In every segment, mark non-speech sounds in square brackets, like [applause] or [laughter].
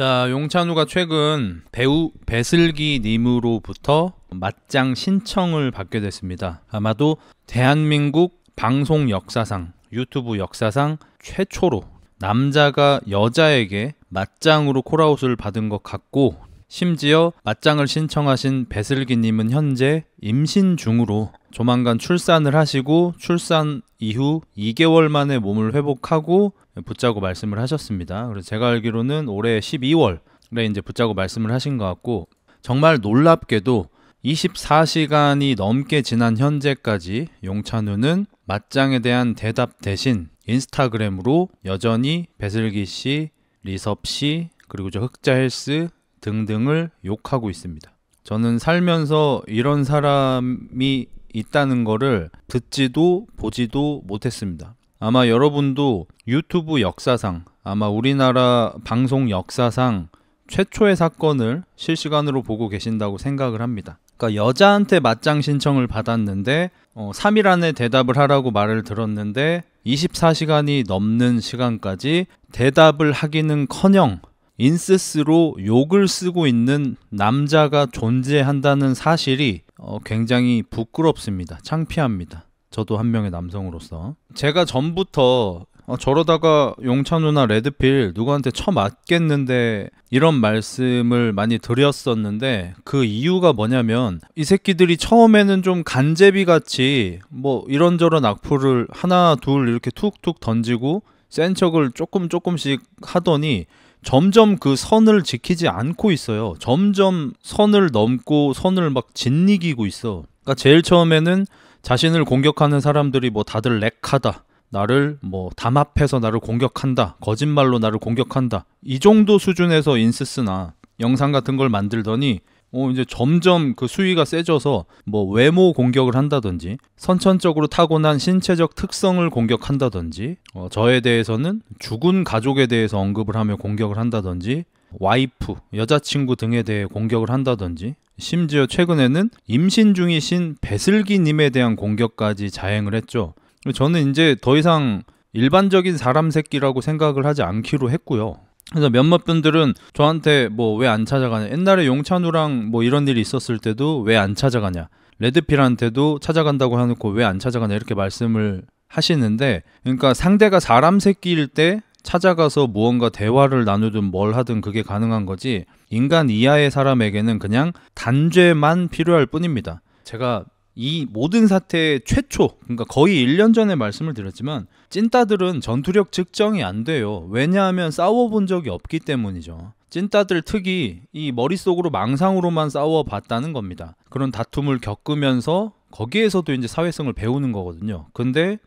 자, 용찬우가 최근 배우 배슬기 님으로부터 맞짱 신청을 받게 됐습니다. 아마도 대한민국 방송 역사상, 유튜브 역사상 최초로 남자가 여자에게 맞짱으로 콜아웃을 받은 것 같고 심지어 맞짱을 신청하신 배슬기님은 현재 임신 중으로 조만간 출산을 하시고 출산 이후 2개월 만에 몸을 회복하고 붙자고 말씀을 하셨습니다. 그래서 제가 알기로는 올해 12월에 이제 붙자고 말씀을 하신 것 같고 정말 놀랍게도 24시간이 넘게 지난 현재까지 용찬우는 맞짱에 대한 대답 대신 인스타그램으로 여전히 배슬기 씨, 리섭 씨, 그리고 저 흑자 헬스, 등등을 욕하고 있습니다. 저는 살면서 이런 사람이 있다는 거를 듣지도 보지도 못했습니다. 아마 여러분도 유튜브 역사상, 아마 우리나라 방송 역사상 최초의 사건을 실시간으로 보고 계신다고 생각을 합니다. 그러니까 여자한테 맞짱 신청을 받았는데 어, 3일 안에 대답을 하라고 말을 들었는데 24시간이 넘는 시간까지 대답을 하기는커녕 인세스로 욕을 쓰고 있는 남자가 존재한다는 사실이 어, 굉장히 부끄럽습니다. 창피합니다. 저도 한 명의 남성으로서 제가 전부터 어, 저러다가 용찬우나 레드필 누구한테 쳐맞겠는데 이런 말씀을 많이 드렸었는데 그 이유가 뭐냐면 이 새끼들이 처음에는 좀 간제비 같이 뭐 이런저런 악플을 하나 둘 이렇게 툭툭 던지고 센 척을 조금 조금씩 하더니 점점 그 선을 지키지 않고 있어요. 점점 선을 넘고 선을 막 짓이기고 있어. 그러니까 제일 처음에는 자신을 공격하는 사람들이 뭐 다들 렉하다. 나를 뭐 담합해서 나를 공격한다. 거짓말로 나를 공격한다. 이 정도 수준에서 인스스나 영상 같은 걸 만들더니 어, 이제 점점 그 수위가 세져서 뭐 외모 공격을 한다든지 선천적으로 타고난 신체적 특성을 공격한다든지 어, 저에 대해서는 죽은 가족에 대해서 언급을 하며 공격을 한다든지 와이프, 여자친구 등에 대해 공격을 한다든지 심지어 최근에는 임신 중이신 배슬기님에 대한 공격까지 자행을 했죠. 저는 이제 더 이상 일반적인 사람 새끼라고 생각을 하지 않기로 했고요. 그래서 몇몇 분들은 저한테 뭐 왜 안 찾아가냐 옛날에 용찬우랑 뭐 이런 일이 있었을 때도 왜 안 찾아가냐 레드필한테도 찾아간다고 해놓고 왜 안 찾아가냐 이렇게 말씀을 하시는데 그러니까 상대가 사람 새끼일 때 찾아가서 무언가 대화를 나누든 뭘 하든 그게 가능한 거지 인간 이하의 사람에게는 그냥 단죄만 필요할 뿐입니다 제가 이 모든 사태의 최초, 그러니까 거의 1년 전에 말씀을 드렸지만 찐따들은 전투력 측정이 안 돼요. 왜냐하면 싸워본 적이 없기 때문이죠. 찐따들 특이 이 머릿속으로 망상으로만 싸워봤다는 겁니다. 그런 다툼을 겪으면서 거기에서도 이제 사회성을 배우는 거거든요. 근데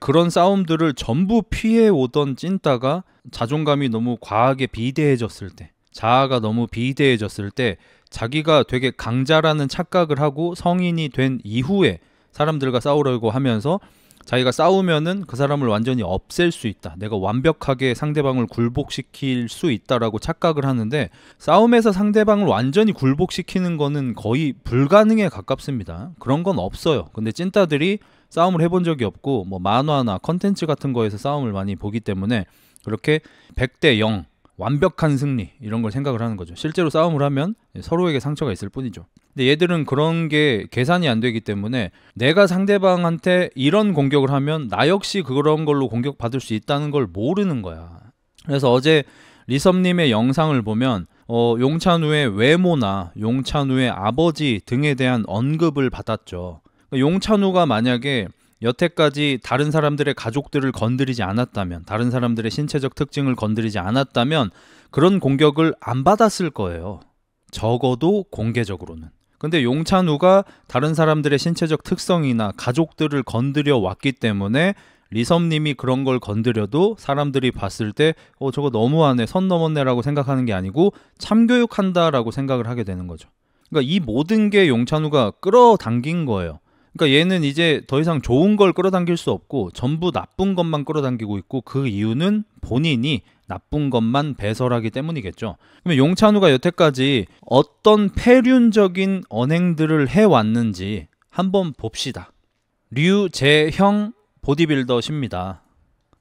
그런 싸움들을 전부 피해오던 찐따가 자존감이 너무 과하게 비대해졌을 때, 자아가 너무 비대해졌을 때 자기가 되게 강자라는 착각을 하고 성인이 된 이후에 사람들과 싸우려고 하면서 자기가 싸우면은 그 사람을 완전히 없앨 수 있다. 내가 완벽하게 상대방을 굴복시킬 수 있다라고 착각을 하는데 싸움에서 상대방을 완전히 굴복시키는 거는 거의 불가능에 가깝습니다. 그런 건 없어요. 근데 찐따들이 싸움을 해본 적이 없고 뭐 만화나 컨텐츠 같은 거에서 싸움을 많이 보기 때문에 그렇게 100대 0 완벽한 승리 이런 걸 생각을 하는 거죠. 실제로 싸움을 하면 서로에게 상처가 있을 뿐이죠. 근데 얘들은 그런 게 계산이 안 되기 때문에 내가 상대방한테 이런 공격을 하면 나 역시 그런 걸로 공격받을 수 있다는 걸 모르는 거야. 그래서 어제 리섭님의 영상을 보면 어, 용찬우의 외모나 용찬우의 아버지 등에 대한 언급을 받았죠. 그러니까 용찬우가 만약에 여태까지 다른 사람들의 가족들을 건드리지 않았다면, 다른 사람들의 신체적 특징을 건드리지 않았다면 그런 공격을 안 받았을 거예요. 적어도 공개적으로는. 근데 용찬우가 다른 사람들의 신체적 특성이나 가족들을 건드려 왔기 때문에 리섭님이 그런 걸 건드려도 사람들이 봤을 때, 어, 저거 너무하네, 선 넘었네라고 생각하는 게 아니고 참교육한다라고 생각을 하게 되는 거죠. 그러니까 이 모든 게 용찬우가 끌어당긴 거예요. 그러니까 얘는 이제 더 이상 좋은 걸 끌어당길 수 없고 전부 나쁜 것만 끌어당기고 있고 그 이유는 본인이 나쁜 것만 배설하기 때문이겠죠. 그러면 용찬우가 여태까지 어떤 폐륜적인 언행들을 해왔는지 한번 봅시다. 류재형 보디빌더십니다.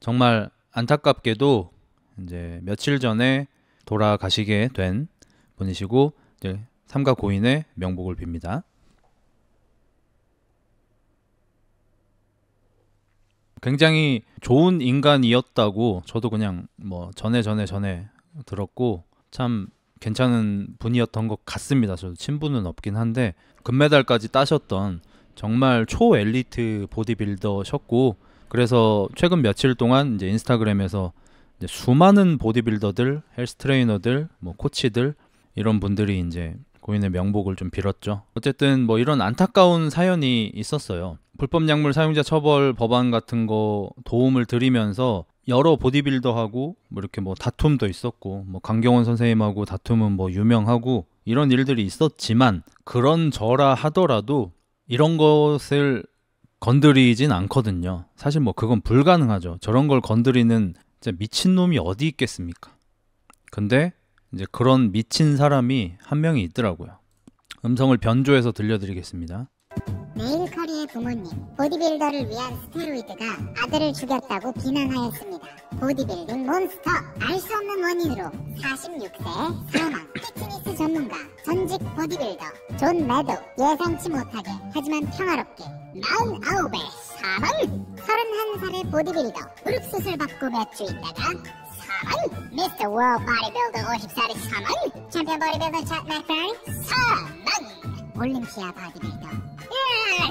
정말 안타깝게도 이제 며칠 전에 돌아가시게 된 분이시고 이제 삼가 고인의 명복을 빕니다. 굉장히 좋은 인간이었다고 저도 그냥 뭐 전에 전에 전에 들었고 참 괜찮은 분이었던 것 같습니다. 저도 친분은 없긴 한데 금메달까지 따셨던 정말 초 엘리트 보디빌더셨고 그래서 최근 며칠 동안 이제 인스타그램에서 이제 수많은 보디빌더들, 헬스 트레이너들, 뭐 코치들 이런 분들이 이제 고인의 명복을 좀 빌었죠. 어쨌든 뭐 이런 안타까운 사연이 있었어요. 불법 약물 사용자 처벌 법안 같은 거 도움을 드리면서 여러 보디빌더하고 뭐 이렇게 뭐 다툼도 있었고 뭐 강경원 선생님하고 다툼은 뭐 유명하고 이런 일들이 있었지만 그런 저라 하더라도 이런 것을 건드리진 않거든요. 사실 뭐 그건 불가능하죠. 저런 걸 건드리는 진짜 미친놈이 어디 있겠습니까? 근데 이제 그런 미친 사람이 한 명이 있더라고요. 음성을 변조해서 들려드리겠습니다. 메일커리의 부모님, 보디빌더를 위한 스테로이드가 아들을 죽였다고 비난하였습니다. 보디빌딩 몬스터, 알 수 없는 원인으로 46세 사망, 피트니스 전문가, 전직 보디빌더, 존 매도, 예상치 못하게, 하지만 평화롭게, 49배 사망, 31살의 보디빌더, 무릎 수술 받고 몇주 있다가 미스터 월드 보디빌더 54대 사망 챔피언 보디빌더 챗 맥퍼리 사망 올림피아 바디빌더 으아,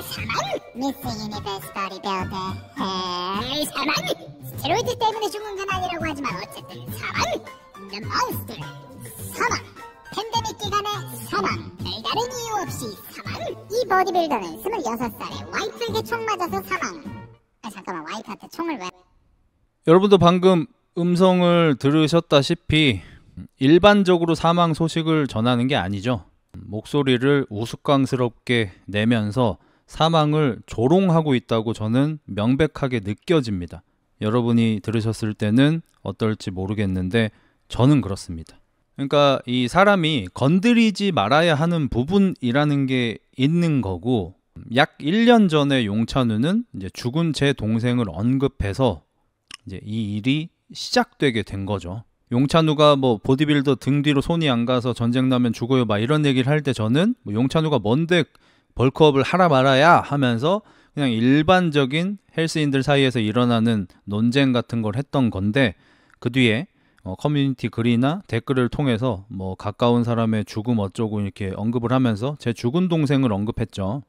미스 유니버스 바디빌더 헤이 스테로이드 때문에 죽은 건 아니라고 하지만 어쨌든 사망 The Monster 사망 팬데믹 기간에 사망 별다른 이유 없이 사망 이 보디빌더는 26살에 와이프에게 총 맞아서 사망 아 잠깐만 와이프한테 총을 왜 여러분도 방금 음성을 들으셨다시피 일반적으로 사망 소식을 전하는 게 아니죠. 목소리를 우스꽝스럽게 내면서 사망을 조롱하고 있다고 저는 명백하게 느껴집니다. 여러분이 들으셨을 때는 어떨지 모르겠는데 저는 그렇습니다. 그러니까 이 사람이 건드리지 말아야 하는 부분이라는 게 있는 거고 약 1년 전에 용찬우는 이제 죽은 제 동생을 언급해서 이제 이 일이 시작되게 된 거죠. 용찬우가 뭐 보디빌더 등 뒤로 손이 안 가서 전쟁 나면 죽어요 막 이런 얘기를 할 때 저는 뭐 용찬우가 뭔데 벌크업을 하라 말아야 하면서 그냥 일반적인 헬스인들 사이에서 일어나는 논쟁 같은 걸 했던 건데 그 뒤에 어, 커뮤니티 글이나 댓글을 통해서 뭐 가까운 사람의 죽음 어쩌고 이렇게 언급을 하면서 제 죽은 동생을 언급했죠.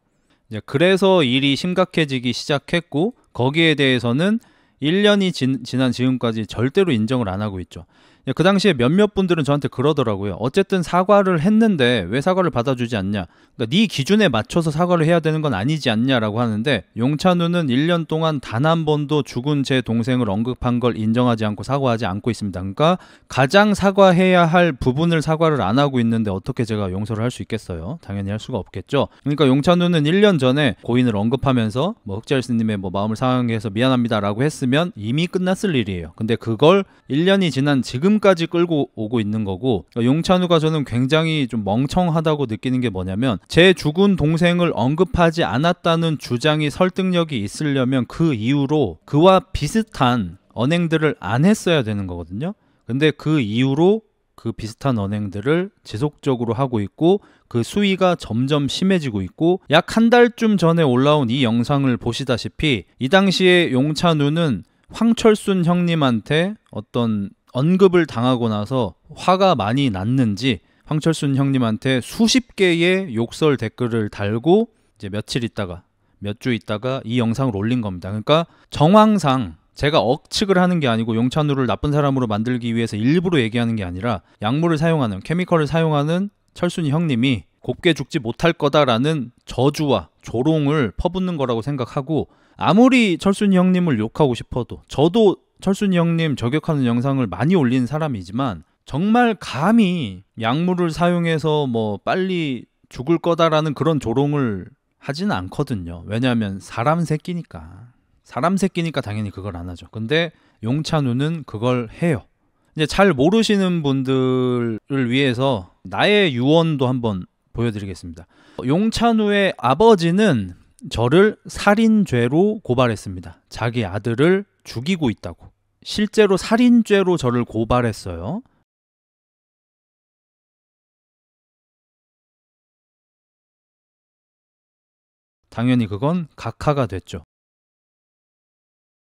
이제 그래서 일이 심각해지기 시작했고 거기에 대해서는 1년이 지, 지난 지금까지 절대로 인정을 안 하고 있죠. 예, 그 당시에 몇몇 분들은 저한테 그러더라고요. 어쨌든 사과를 했는데 왜 사과를 받아주지 않냐. 그러니까 네 기준에 맞춰서 사과를 해야 되는 건 아니지 않냐라고 하는데 용찬우는 1년 동안 단 한 번도 죽은 제 동생을 언급한 걸 인정하지 않고 사과하지 않고 있습니다. 그러니까 가장 사과해야 할 부분을 사과를 안 하고 있는데 어떻게 제가 용서를 할 수 있겠어요? 당연히 할 수가 없겠죠. 그러니까 용찬우는 1년 전에 고인을 언급하면서 뭐흑자할스님의뭐 마음을 상하게 해서 미안합니다라고 했으면 이미 끝났을 일이에요. 근데 그걸 1년이 지난 지금 지금까지 끌고 오고 있는 거고 그러니까 용찬우가 저는 굉장히 좀 멍청하다고 느끼는 게 뭐냐면 제 죽은 동생을 언급하지 않았다는 주장이 설득력이 있으려면 그 이후로 그와 비슷한 언행들을 안 했어야 되는 거거든요. 근데 그 이후로 그 비슷한 언행들을 지속적으로 하고 있고 그 수위가 점점 심해지고 있고 약 한 달쯤 전에 올라온 이 영상을 보시다시피 이 당시에 용찬우는 황철순 형님한테 어떤 언급을 당하고 나서 화가 많이 났는지 황철순 형님한테 수십 개의 욕설 댓글을 달고 이제 며칠 있다가 몇 주 있다가 이 영상을 올린 겁니다. 그러니까 정황상 제가 억측을 하는 게 아니고 용찬우를 나쁜 사람으로 만들기 위해서 일부러 얘기하는 게 아니라 약물을 사용하는 케미컬을 사용하는 철순이 형님이 곱게 죽지 못할 거다라는 저주와 조롱을 퍼붓는 거라고 생각하고 아무리 철순이 형님을 욕하고 싶어도 저도 철순이 형님 저격하는 영상을 많이 올린 사람이지만 정말 감히 약물을 사용해서 뭐 빨리 죽을 거다라는 그런 조롱을 하진 않거든요. 왜냐하면 사람 새끼니까. 사람 새끼니까 당연히 그걸 안 하죠. 근데 용찬우는 그걸 해요. 이제 잘 모르시는 분들을 위해서 나의 유언도 한번 보여드리겠습니다. 용찬우의 아버지는 저를 살인죄로 고발했습니다. 자기 아들을 죽이고 있다고. 실제로 살인죄로 저를 고발했어요. 당연히 그건 각하가 됐죠.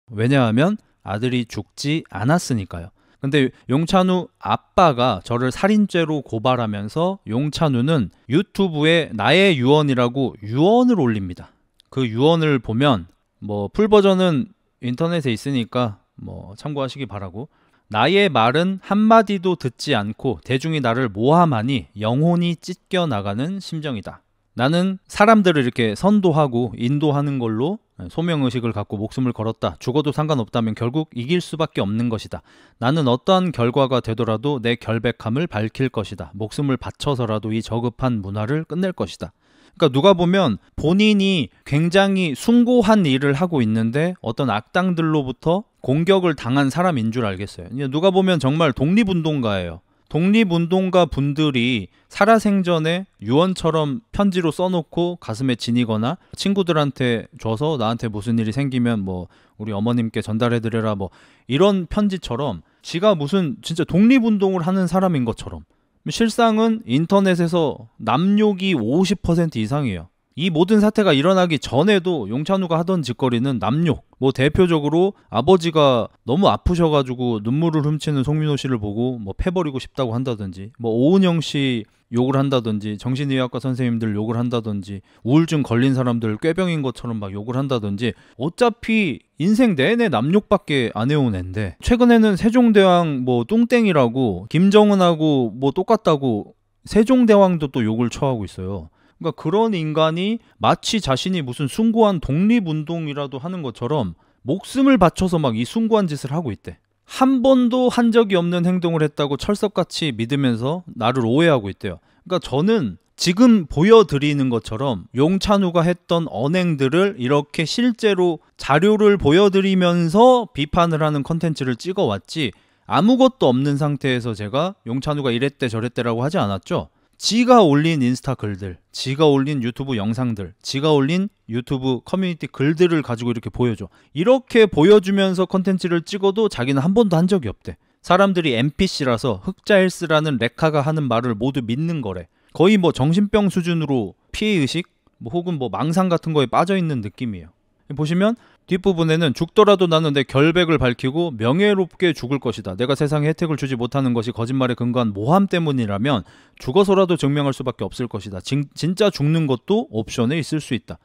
왜냐하면 아들이 죽지 않았으니까요. 근데 용찬우 아빠가 저를 살인죄로 고발하면서 용찬우는 유튜브에 나의 유언이라고 유언을 올립니다. 그 유언을 보면 뭐 풀버전은 인터넷에 있으니까 뭐 참고하시기 바라고 나의 말은 한마디도 듣지 않고 대중이 나를 모함하니 영혼이 찢겨 나가는 심정이다. 나는 사람들을 이렇게 선도하고 인도하는 걸로 소명의식을 갖고 목숨을 걸었다. 죽어도 상관없다면 결국 이길 수밖에 없는 것이다. 나는 어떠한 결과가 되더라도 내 결백함을 밝힐 것이다. 목숨을 바쳐서라도 이 저급한 문화를 끝낼 것이다. 그러니까 누가 보면 본인이 굉장히 숭고한 일을 하고 있는데 어떤 악당들로부터 공격을 당한 사람인 줄 알겠어요. 누가 보면 정말 독립운동가예요. 독립운동가 분들이 살아생전에 유언처럼 편지로 써놓고 가슴에 지니거나 친구들한테 줘서 나한테 무슨 일이 생기면 뭐 우리 어머님께 전달해드려라 뭐 이런 편지처럼 지가 무슨 진짜 독립운동을 하는 사람인 것처럼 음, 실상은 인터넷에서 남욕이 50% 이상이에요. 이 모든 사태가 일어나기 전에도 용찬우가 하던 짓거리는 남욕. 뭐 대표적으로 아버지가 너무 아프셔가지고 눈물을 훔치는 송민호 씨를 보고 뭐 패버리고 싶다고 한다든지 뭐 오은영 씨 욕을 한다든지 정신의학과 선생님들 욕을 한다든지 우울증 걸린 사람들 꾀병인 것처럼 막 욕을 한다든지 어차피 인생 내내 남욕밖에 안 해온 앤데 최근에는 세종대왕 뭐 뚱땡이라고 김정은하고 뭐 똑같다고 세종대왕도 또 욕을 처하고 있어요. 그러니까 그런 인간이 마치 자신이 무슨 숭고한 독립운동이라도 하는 것처럼 목숨을 바쳐서 막 이 숭고한 짓을 하고 있대. 한 번도 한 적이 없는 행동을 했다고 철석같이 믿으면서 나를 오해하고 있대요. 그러니까 저는 지금 보여드리는 것처럼 용찬우가 했던 언행들을 이렇게 실제로 자료를 보여드리면서 비판을 하는 컨텐츠를 찍어왔지 아무것도 없는 상태에서 제가 용찬우가 이랬대 저랬대라고 하지 않았죠. 지가 올린 인스타 글들, 지가 올린 유튜브 영상들, 지가 올린 유튜브 커뮤니티 글들을 가지고 이렇게 보여줘. 이렇게 보여주면서 컨텐츠를 찍어도 자기는 한 번도 한 적이 없대. 사람들이 NPC라서 흑자일스라는 레카가 하는 말을 모두 믿는 거래. 거의 뭐 정신병 수준으로 피해의식, 뭐 혹은 뭐 망상 같은 거에 빠져있는 느낌이에요. 보시면 뒷부분에는 죽더라도 나는 내 결백을 밝히고 명예롭게 죽을 것이다. 내가 세상에 혜택을 주지 못하는 것이 거짓말에 근거한 모함 때문이라면 죽어서라도 증명할 수밖에 없을 것이다. 진, 진짜 죽는 것도 옵션에 있을 수 있다.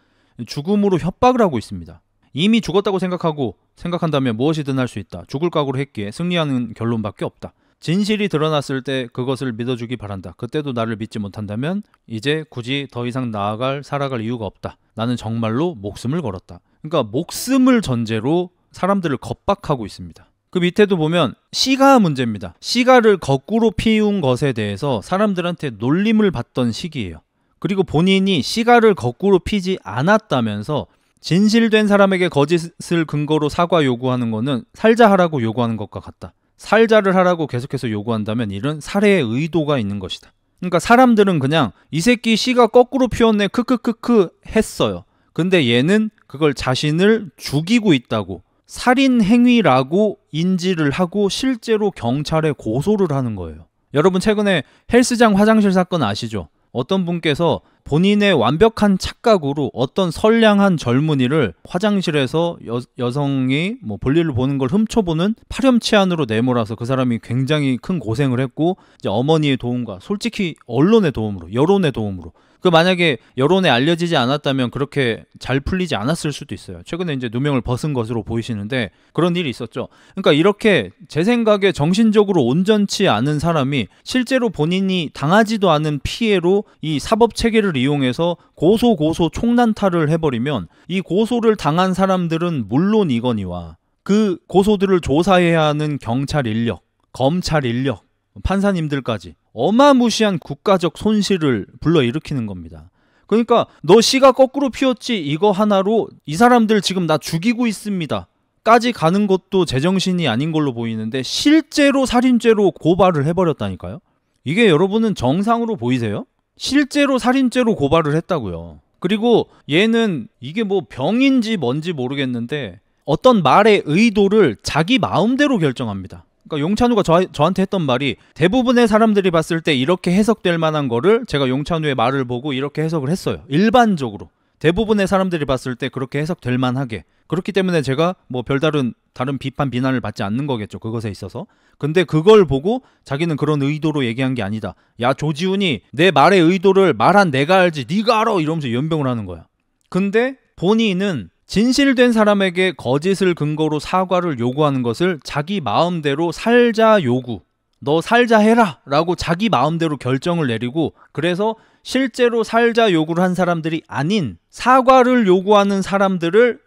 죽음으로 협박을 하고 있습니다. 이미 죽었다고 생각하고 생각한다면 무엇이든 할 수 있다. 죽을 각오를 했기에 승리하는 결론밖에 없다. 진실이 드러났을 때 그것을 믿어주기 바란다. 그때도 나를 믿지 못한다면 이제 굳이 더 이상 나아갈 살아갈 이유가 없다. 나는 정말로 목숨을 걸었다. 그러니까 목숨을 전제로 사람들을 겁박하고 있습니다. 그 밑에도 보면 시가 문제입니다. 시가를 거꾸로 피운 것에 대해서 사람들한테 놀림을 받던 시기예요. 그리고 본인이 시가를 거꾸로 피지 않았다면서 진실된 사람에게 거짓을 근거로 사과 요구하는 것은 살자 하라고 요구하는 것과 같다. 살자를 하라고 계속해서 요구한다면 이런 살해의 의도가 있는 것이다. 그러니까 사람들은 그냥 이 새끼 시가 거꾸로 피웠네 크크크크 했어요. 근데 얘는 그걸 자신을 죽이고 있다고 살인 행위라고 인지를 하고 실제로 경찰에 고소를 하는 거예요. 여러분 최근에 헬스장 화장실 사건 아시죠? 어떤 분께서 본인의 완벽한 착각으로 어떤 선량한 젊은이를 화장실에서 여, 성이뭐 볼일을 보는 걸 훔쳐보는 파렴치한으로 내몰아서 그 사람이 굉장히 큰 고생을 했고 이제 어머니의 도움과 솔직히 언론의 도움으로 여론의 도움으로 그 만약에 여론에 알려지지 않았다면 그렇게 잘 풀리지 않았을 수도 있어요. 최근에 이제 누명을 벗은 것으로 보이시는데 그런 일이 있었죠. 그러니까 이렇게 제 생각에 정신적으로 온전치 않은 사람이 실제로 본인이 당하지도 않은 피해로 이 사법 체계를 이용해서 고소 고소 총난타를 해버리면 이 고소를 당한 사람들은 물론이거니와 그 고소들을 조사해야 하는 경찰 인력, 검찰 인력, 판사님들까지 어마무시한 국가적 손실을 불러일으키는 겁니다. 그러니까 너 씨가 거꾸로 피웠지 이거 하나로 이 사람들 지금 나 죽이고 있습니다. 까지 가는 것도 제정신이 아닌 걸로 보이는데 실제로 살인죄로 고발을 해버렸다니까요. 이게 여러분은 정상으로 보이세요? 실제로 살인죄로 고발을 했다고요. 그리고 얘는 이게 뭐 병인지 뭔지 모르겠는데 어떤 말의 의도를 자기 마음대로 결정합니다. 그러니까 용찬우가 저, 저한테 했던 말이 대부분의 사람들이 봤을 때 이렇게 해석될 만한 거를 제가 용찬우의 말을 보고 이렇게 해석을 했어요. 일반적으로 대부분의 사람들이 봤을 때 그렇게 해석될 만하게 그렇기 때문에 제가 뭐 별다른 다른 비판 비난을 받지 않는 거겠죠 그것에 있어서 근데 그걸 보고 자기는 그런 의도로 얘기한 게 아니다 야 조지훈이 내 말의 의도를 말한 내가 알지 네가 알아 이러면서 연병을 하는 거야 근데 본인은 진실된 사람에게 거짓을 근거로 사과를 요구하는 것을 자기 마음대로 살자 요구, 너 살자 해라 라고 자기 마음대로 결정을 내리고 그래서 실제로 살자 요구를 한 사람들이 아닌 사과를 요구하는 사람들을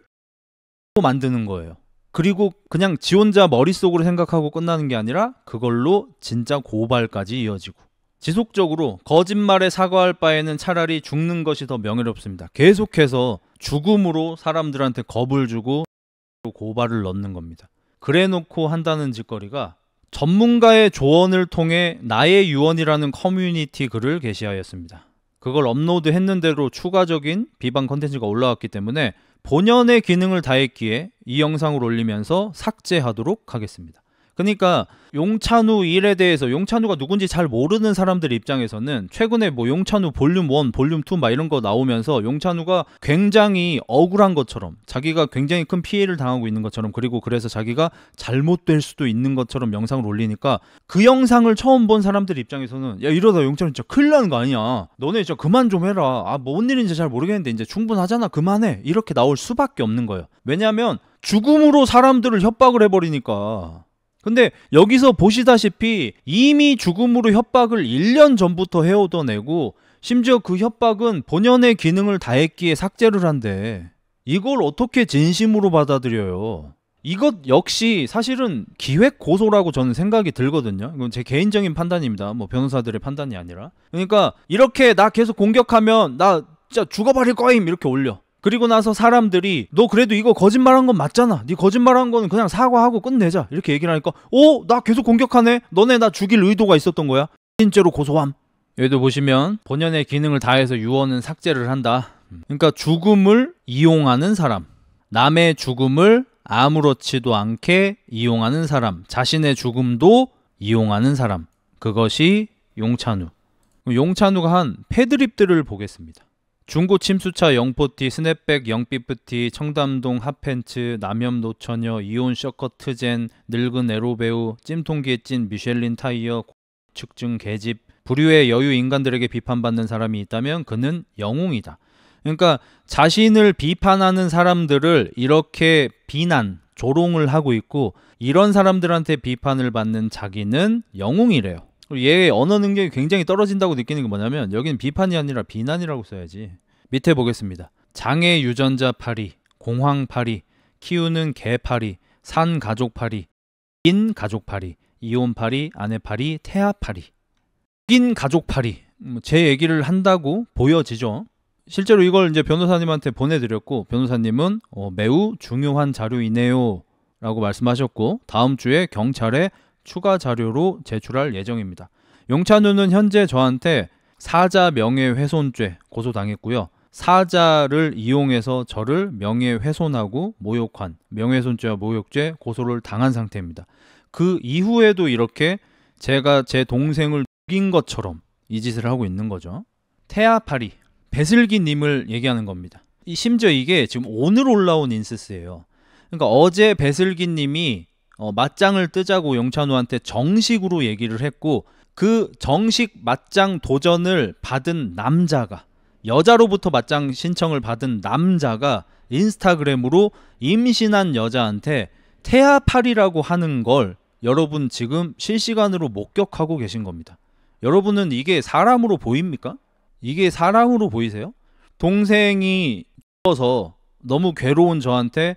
만드는 거예요. 그리고 그냥 지 혼자 머릿속으로 생각하고 끝나는 게 아니라 그걸로 진짜 고발까지 이어지고. 지속적으로 거짓말에 사과할 바에는 차라리 죽는 것이 더 명예롭습니다. 계속해서 죽음으로 사람들한테 겁을 주고 고발을 넣는 겁니다. 그래놓고 한다는 짓거리가 전문가의 조언을 통해 나의 유언이라는 커뮤니티 글을 게시하였습니다. 그걸 업로드 했는대로 추가적인 비방 컨텐츠가 올라왔기 때문에 본연의 기능을 다했기에 이 영상을 올리면서 삭제하도록 하겠습니다. 그러니까 용찬우 일에 대해서 용찬우가 누군지 잘 모르는 사람들 입장에서는 최근에 뭐 용찬우 볼륨 1, 볼륨 2 막 이런 거 나오면서 용찬우가 굉장히 억울한 것처럼 자기가 굉장히 큰 피해를 당하고 있는 것처럼 그리고 그래서 자기가 잘못될 수도 있는 것처럼 영상을 올리니까 그 영상을 처음 본 사람들 입장에서는 야 이러다 용찬우 진짜 큰일 나는 거 아니야. 너네 진짜 그만 좀 해라. 아뭔 일인지 잘 모르겠는데 이제 충분하잖아. 그만해. 이렇게 나올 수밖에 없는 거예요. 왜냐하면 죽음으로 사람들을 협박을 해버리니까 근데 여기서 보시다시피 이미 죽음으로 협박을 1년 전부터 해오던 애고 심지어 그 협박은 본연의 기능을 다했기에 삭제를 한데 이걸 어떻게 진심으로 받아들여요? 이것 역시 사실은 기획 고소라고 저는 생각이 들거든요. 이건 제 개인적인 판단입니다. 뭐 변호사들의 판단이 아니라. 그러니까 이렇게 나 계속 공격하면 나 진짜 죽어버릴 거임 이렇게 올려. 그리고 나서 사람들이 너 그래도 이거 거짓말한 건 맞잖아. 네 거짓말한 거는 그냥 사과하고 끝내자. 이렇게 얘기를 하니까 오나 어? 계속 공격하네. 너네 나 죽일 의도가 있었던 거야. 실제로 고소함. 여기도 보시면 본연의 기능을 다해서 유언은 삭제를 한다. 그러니까 죽음을 이용하는 사람, 남의 죽음을 아무렇지도 않게 이용하는 사람, 자신의 죽음도 이용하는 사람. 그것이 용찬우. 용찬우가 한 패드립들을 보겠습니다. 중고 침수차 0포티, 스냅백 0피프티 청담동 핫팬츠, 남염 노처녀, 이온 셔커트젠, 늙은 에로배우, 찜통기에 찐 미셸린 타이어, 측증 개집, 불류의 여유 인간들에게 비판받는 사람이 있다면 그는 영웅이다. 그러니까 자신을 비판하는 사람들을 이렇게 비난, 조롱을 하고 있고 이런 사람들한테 비판을 받는 자기는 영웅이래요. 얘의 언어 능력이 굉장히 떨어진다고 느끼는 게 뭐냐면 여기는 비판이 아니라 비난이라고 써야지. 밑에 보겠습니다. 장애 유전자 파리, 공황 파리, 키우는 개 파리, 산 가족 파리, 인 가족 파리, 이혼 파리, 아내 파리, 태아 파리. 인 가족 파리. 뭐 제 얘기를 한다고 보여지죠. 실제로 이걸 이제 변호사님한테 보내드렸고 변호사님은 어, 매우 중요한 자료이네요 라고 말씀하셨고 다음 주에 경찰에 추가 자료로 제출할 예정입니다. 용찬우는 현재 저한테 사자 명예훼손죄 고소당했고요. 사자를 이용해서 저를 명예훼손하고 모욕한 명예훼손죄와 모욕죄 고소를 당한 상태입니다. 그 이후에도 이렇게 제가 제 동생을 죽인 것처럼 이 짓을 하고 있는 거죠. 태아파리 배슬기님을 얘기하는 겁니다. 심지어 이게 지금 오늘 올라온 인스스예요. 그러니까 어제 배슬기님이 어, 맞짱을 뜨자고 용찬우한테 정식으로 얘기를 했고 그 정식 맞짱 도전을 받은 남자가 여자로부터 맞짱 신청을 받은 남자가 인스타그램으로 임신한 여자한테 태아팔이라고 하는 걸 여러분 지금 실시간으로 목격하고 계신 겁니다. 여러분은 이게 사람으로 보입니까? 이게 사람으로 보이세요? 동생이 죽어서 너무 괴로운 저한테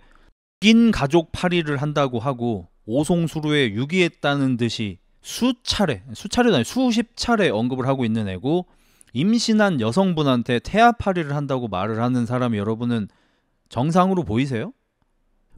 낀 가족 파리를 한다고 하고 오송수루에 유기했다는 듯이 수차례, 수차례도 아니 수십 차례 언급을 하고 있는 애고 임신한 여성분한테 태아파리를 한다고 말을 하는 사람 이 여러분은 정상으로 보이세요?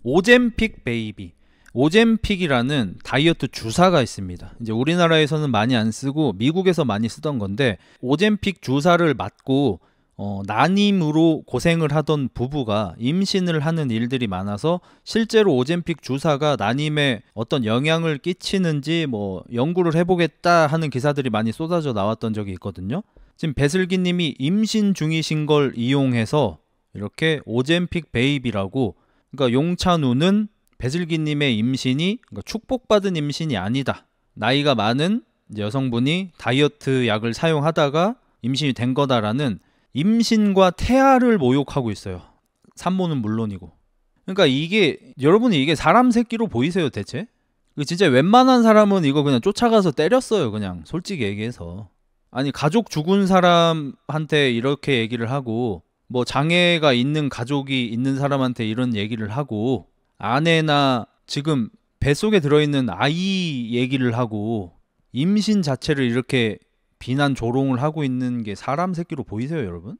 오젠픽 베이비. 오젠픽이라는 다이어트 주사가 있습니다. 이제 우리나라에서는 많이 안 쓰고 미국에서 많이 쓰던 건데 오젠픽 주사를 맞고 어, 난임으로 고생을 하던 부부가 임신을 하는 일들이 많아서 실제로 오젠픽 주사가 난임에 어떤 영향을 끼치는지 뭐 연구를 해보겠다 하는 기사들이 많이 쏟아져 나왔던 적이 있거든요. 지금 배슬기님이 임신 중이신 걸 이용해서 이렇게 오젠픽 베이비라고 그러니까 용찬우는 배슬기님의 임신이 그러니까 축복받은 임신이 아니다. 나이가 많은 여성분이 다이어트 약을 사용하다가 임신이 된 거다라는 임신과 태아를 모욕하고 있어요. 산모는 물론이고. 그러니까 이게 여러분이 이게 사람 새끼로 보이세요 대체? 진짜 웬만한 사람은 이거 그냥 쫓아가서 때렸어요 그냥 솔직히 얘기해서 아니 가족 죽은 사람한테 이렇게 얘기를 하고 뭐 장애가 있는 가족이 있는 사람한테 이런 얘기를 하고 아내나 지금 뱃속에 들어있는 아이 얘기를 하고 임신 자체를 이렇게 비난 조롱을 하고 있는 게 사람 새끼로 보이세요, 여러분?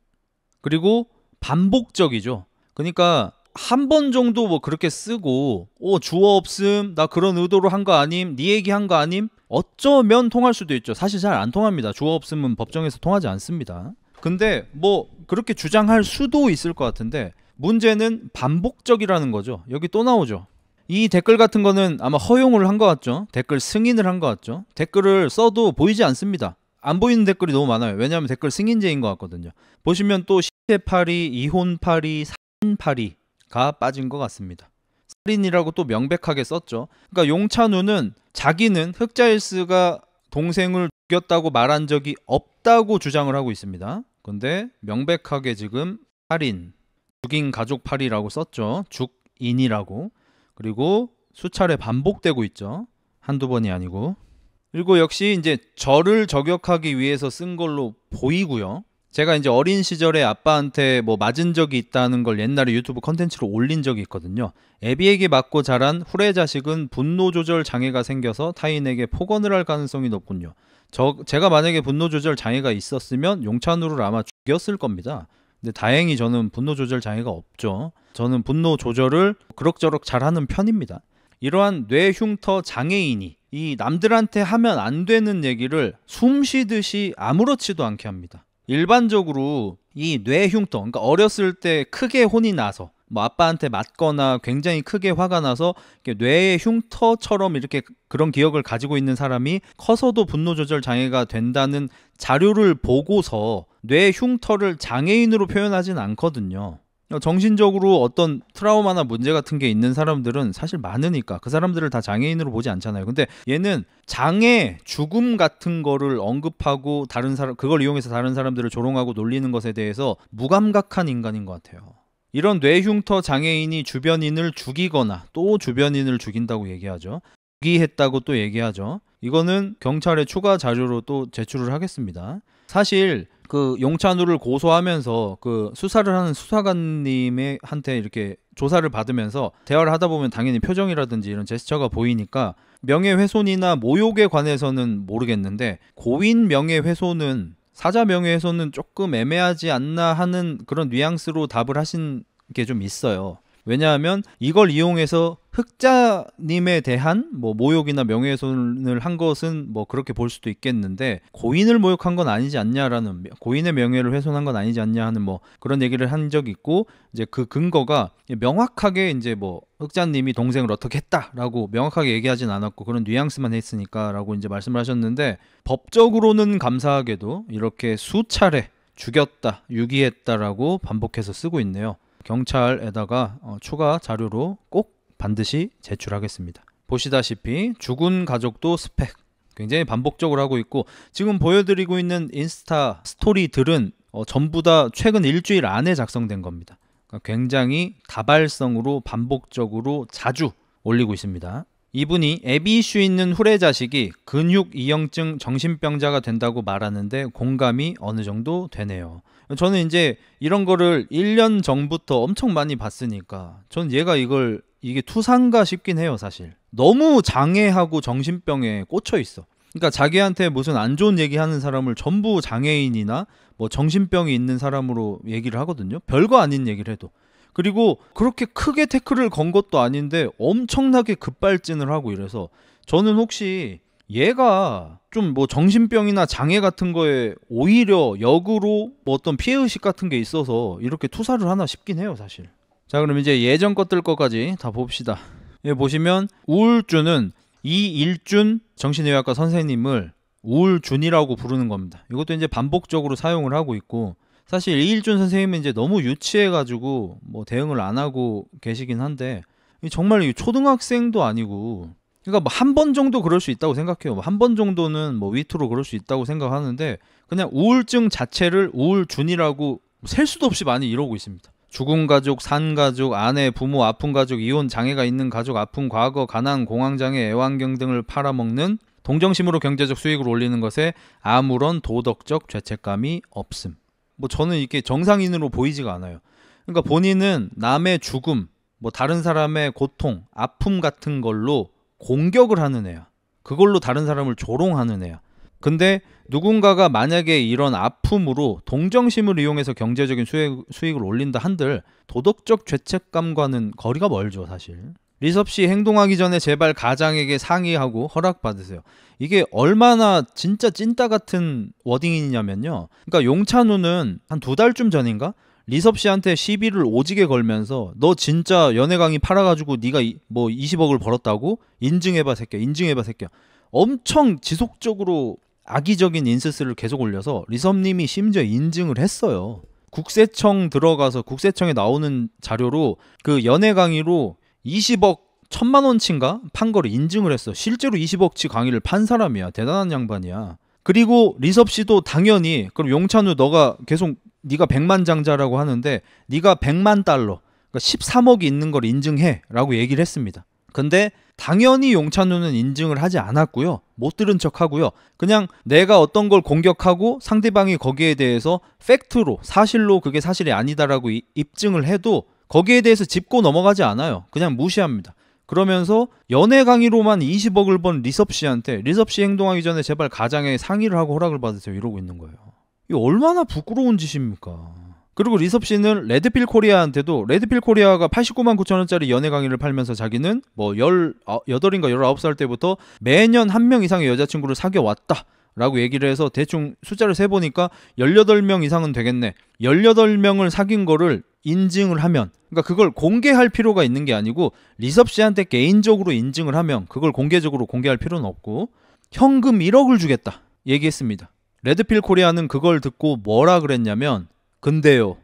그리고 반복적이죠. 그러니까 한 번 정도 뭐 그렇게 쓰고 어 주어 없음 나 그런 의도로 한 거 아님 네 얘기 한 거 아님 어쩌면 통할 수도 있죠. 사실 잘 안 통합니다. 주어 없음은 법정에서 통하지 않습니다. 근데 뭐 그렇게 주장할 수도 있을 것 같은데 문제는 반복적이라는 거죠. 여기 또 나오죠. 이 댓글 같은 거는 아마 허용을 한 것 같죠. 댓글 승인을 한 것 같죠. 댓글을 써도 보이지 않습니다. 안 보이는 댓글이 너무 많아요. 왜냐하면 댓글 승인제인 것 같거든요. 보시면 또 시체파리, 이혼파리, 살인파리가 빠진 것 같습니다. 살인이라고 또 명백하게 썼죠. 그러니까 용찬우는 자기는 흑자일스가 동생을 죽였다고 말한 적이 없다고 주장을 하고 있습니다. 근데 명백하게 지금 살인, 죽인 가족 파리라고 썼죠. 죽인이라고. 그리고 수차례 반복되고 있죠. 한두 번이 아니고. 그리고 역시 이제 저를 저격하기 위해서 쓴 걸로 보이고요. 제가 이제 어린 시절에 아빠한테 뭐 맞은 적이 있다는 걸 옛날에 유튜브 컨텐츠로 올린 적이 있거든요. 애비에게 맞고 자란 후레 자식은 분노 조절 장애가 생겨서 타인에게 폭언을 할 가능성이 높군요. 저 제가 만약에 분노 조절 장애가 있었으면 용찬으로 아마 죽였을 겁니다. 근데 다행히 저는 분노 조절 장애가 없죠. 저는 분노 조절을 그럭저럭 잘하는 편입니다. 이러한 뇌흉터 장애인이 이 남들한테 하면 안 되는 얘기를 숨 쉬듯이 아무렇지도 않게 합니다. 일반적으로 이 뇌흉터, 그러니까 어렸을 때 크게 혼이 나서 뭐 아빠한테 맞거나 굉장히 크게 화가 나서 뇌의 흉터처럼 이렇게 그런 기억을 가지고 있는 사람이 커서도 분노 조절 장애가 된다는 자료를 보고서 뇌 흉터를 장애인으로 표현하진 않거든요. 어, 정신적으로 어떤 트라우마나 문제 같은 게 있는 사람들은 사실 많으니까 그 사람들을 다 장애인으로 보지 않잖아요. 근데 얘는 장애, 죽음 같은 거를 언급하고 다른 사람 그걸 이용해서 다른 사람들을 조롱하고 놀리는 것에 대해서 무감각한 인간인 것 같아요. 이런 뇌흉터 장애인이 주변인을 죽이거나 또 주변인을 죽인다고 얘기하죠. 죽이했다고 또 얘기하죠. 이거는 경찰에 추가 자료로 또 제출을 하겠습니다. 사실 그 용찬우를 고소하면서 그 수사를 하는 수사관님의 한테 이렇게 조사를 받으면서 대화를 하다 보면 당연히 표정이라든지 이런 제스처가 보이니까 명예훼손이나 모욕에 관해서는 모르겠는데 고인 명예훼손은 사자 명예훼손은 조금 애매하지 않나 하는 그런 뉘앙스로 답을 하신 게 좀 있어요. 왜냐하면 이걸 이용해서 흑자님에 대한 뭐 모욕이나 명예훼손을 한 것은 뭐 그렇게 볼 수도 있겠는데 고인을 모욕한 건 아니지 않냐라는 고인의 명예를 훼손한 건 아니지 않냐 하는 뭐 그런 얘기를 한 적이 있고 이제 그 근거가 명확하게 이제 뭐 흑자님이 동생을 어떻게 했다라고 명확하게 얘기하진 않았고 그런 뉘앙스만 했으니까라고 이제 말씀을 하셨는데 법적으로는 감사하게도 이렇게 수차례 죽였다, 유기했다라고 반복해서 쓰고 있네요. 경찰에다가 어, 추가 자료로 꼭 반드시 제출하겠습니다. 보시다시피 죽은 가족도 스펙 굉장히 반복적으로 하고 있고 지금 보여드리고 있는 인스타 스토리들은 어, 전부 다 최근 일주일 안에 작성된 겁니다. 그러니까 굉장히 다발성으로 반복적으로 자주 올리고 있습니다. 이분이 애비 이슈 있는 후레자식이 근육 이형증 정신병자가 된다고 말하는데 공감이 어느 정도 되네요. 저는 이제 이런 거를 1년 전부터 엄청 많이 봤으니까 전 얘가 이걸 이게 투상가 싶긴 해요, 사실. 너무 장애하고 정신병에 꽂혀 있어. 그러니까 자기한테 무슨 안 좋은 얘기 하는 사람을 전부 장애인이나 뭐 정신병이 있는 사람으로 얘기를 하거든요. 별거 아닌 얘기를 해도. 그리고 그렇게 크게 태클을 건 것도 아닌데 엄청나게 급발진을 하고 이래서 저는 혹시 얘가 좀 뭐 정신병이나 장애 같은 거에 오히려 역으로 뭐 어떤 피해 의식 같은 게 있어서 이렇게 투사를 하나 싶긴 해요, 사실. 자, 그럼 이제 예전 것들 것까지다 봅시다. 예, 보시면 우울주는 이일준 정신의학과 선생님을 우울준이라고 부르는 겁니다. 이것도 이제 반복적으로 사용을 하고 있고 사실 이일준 선생님은 이제 너무 유치해가지고 뭐 대응을 안 하고 계시긴 한데 정말 초등학생도 아니고 그러니까 뭐 한 번 정도 그럴 수 있다고 생각해요. 뭐 한번 정도는 뭐 위트로 그럴 수 있다고 생각하는데 그냥 우울증 자체를 우울준이라고 셀 수도 없이 많이 이러고 있습니다. 죽은 가족, 산 가족, 아내, 부모, 아픈 가족, 이혼, 장애가 있는 가족, 아픈 과거, 가난, 공황장애, 애완경 등을 팔아먹는 동정심으로 경제적 수익을 올리는 것에 아무런 도덕적 죄책감이 없음. 뭐 저는 이게 정상인으로 보이지가 않아요. 그러니까 본인은 남의 죽음, 뭐 다른 사람의 고통, 아픔 같은 걸로 공격을 하는 애야. 그걸로 다른 사람을 조롱하는 애야. 근데 누군가가 만약에 이런 아픔으로 동정심을 이용해서 경제적인 수익, 수익을 올린다 한들 도덕적 죄책감과는 거리가 멀죠, 사실. 리섭 씨 행동하기 전에 제발 가장에게 상의하고 허락받으세요. 이게 얼마나 진짜 찐따 같은 워딩이냐면요. 그러니까 용찬우는 한 두 달쯤 전인가 리섭 씨한테 시비를 오지게 걸면서 너 진짜 연애 강의 팔아가지고 네가 이, 뭐 20억을 벌었다고 인증해봐 새끼야 인증해봐 새끼야 엄청 지속적으로 악의적인 인센스를 계속 올려서 리섭님이 심지어 인증을 했어요. 국세청 들어가서 국세청에 나오는 자료로 그 연애 강의로 20억 천만 원치인가 판 거를 인증을 했어. 실제로 20억치 강의를 판 사람이야. 대단한 양반이야. 그리고 리섭 씨도 당연히 그럼 용찬우 너가 계속 네가 백만장자라고 하는데 네가 백만 달러 그러니까 13억이 있는 걸 인증해라고 얘기를 했습니다. 근데 당연히 용찬우는 인증을 하지 않았고요. 못 들은 척 하고요. 그냥 내가 어떤 걸 공격하고 상대방이 거기에 대해서 팩트로 사실로 그게 사실이 아니다라고 이, 입증을 해도 거기에 대해서 짚고 넘어가지 않아요. 그냥 무시합니다. 그러면서 연애 강의로만 20억을 번 리섭 씨한테 리섭 씨 행동하기 전에 제발 가장에 상의를 하고 허락을 받으세요 이러고 있는 거예요. 이 얼마나 부끄러운 짓입니까? 그리고 리섭 씨는 레드필 코리아한테도 레드필 코리아가 89만 9천 원짜리 연애 강의를 팔면서 자기는 뭐 18인가 아, 19살 때부터 매년 한 명 이상의 여자친구를 사귀어 왔다. 라고 얘기를 해서 대충 숫자를 세보니까 18명 이상은 되겠네. 18명을 사귄 거를 인증을 하면 그러니까 그걸 공개할 필요가 있는 게 아니고 리섭 씨한테 개인적으로 인증을 하면 그걸 공개적으로 공개할 필요는 없고 현금 1억을 주겠다 얘기했습니다. 레드필 코리아는 그걸 듣고 뭐라 그랬냐면 근데요.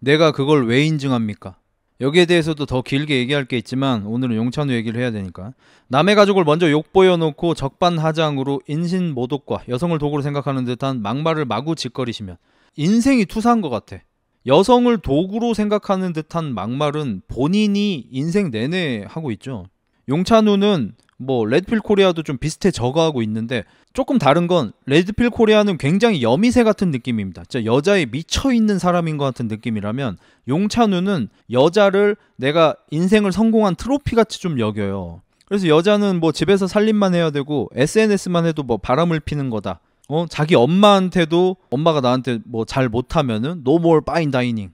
내가 그걸 왜 인증합니까? 여기에 대해서도 더 길게 얘기할 게 있지만 오늘은 용찬우 얘기를 해야 되니까 남의 가족을 먼저 욕보여놓고 적반하장으로 인신모독과 여성을 도구로 생각하는 듯한 막말을 마구 짓거리시면 인생이 투사한 것 같아 여성을 도구로 생각하는 듯한 막말은 본인이 인생 내내 하고 있죠 용찬우는 뭐 레드필 코리아도 좀 비슷해 저거하고 있는데 조금 다른 건 레드필 코리아는 굉장히 여미새 같은 느낌입니다. 진짜 여자에 미쳐 있는 사람인 것 같은 느낌이라면 용찬우는 여자를 내가 인생을 성공한 트로피 같이 좀 여겨요. 그래서 여자는 뭐 집에서 살림만 해야 되고 SNS만 해도 뭐 바람을 피는 거다. 어 자기 엄마한테도 엄마가 나한테 뭐 잘 못하면은 no more f i n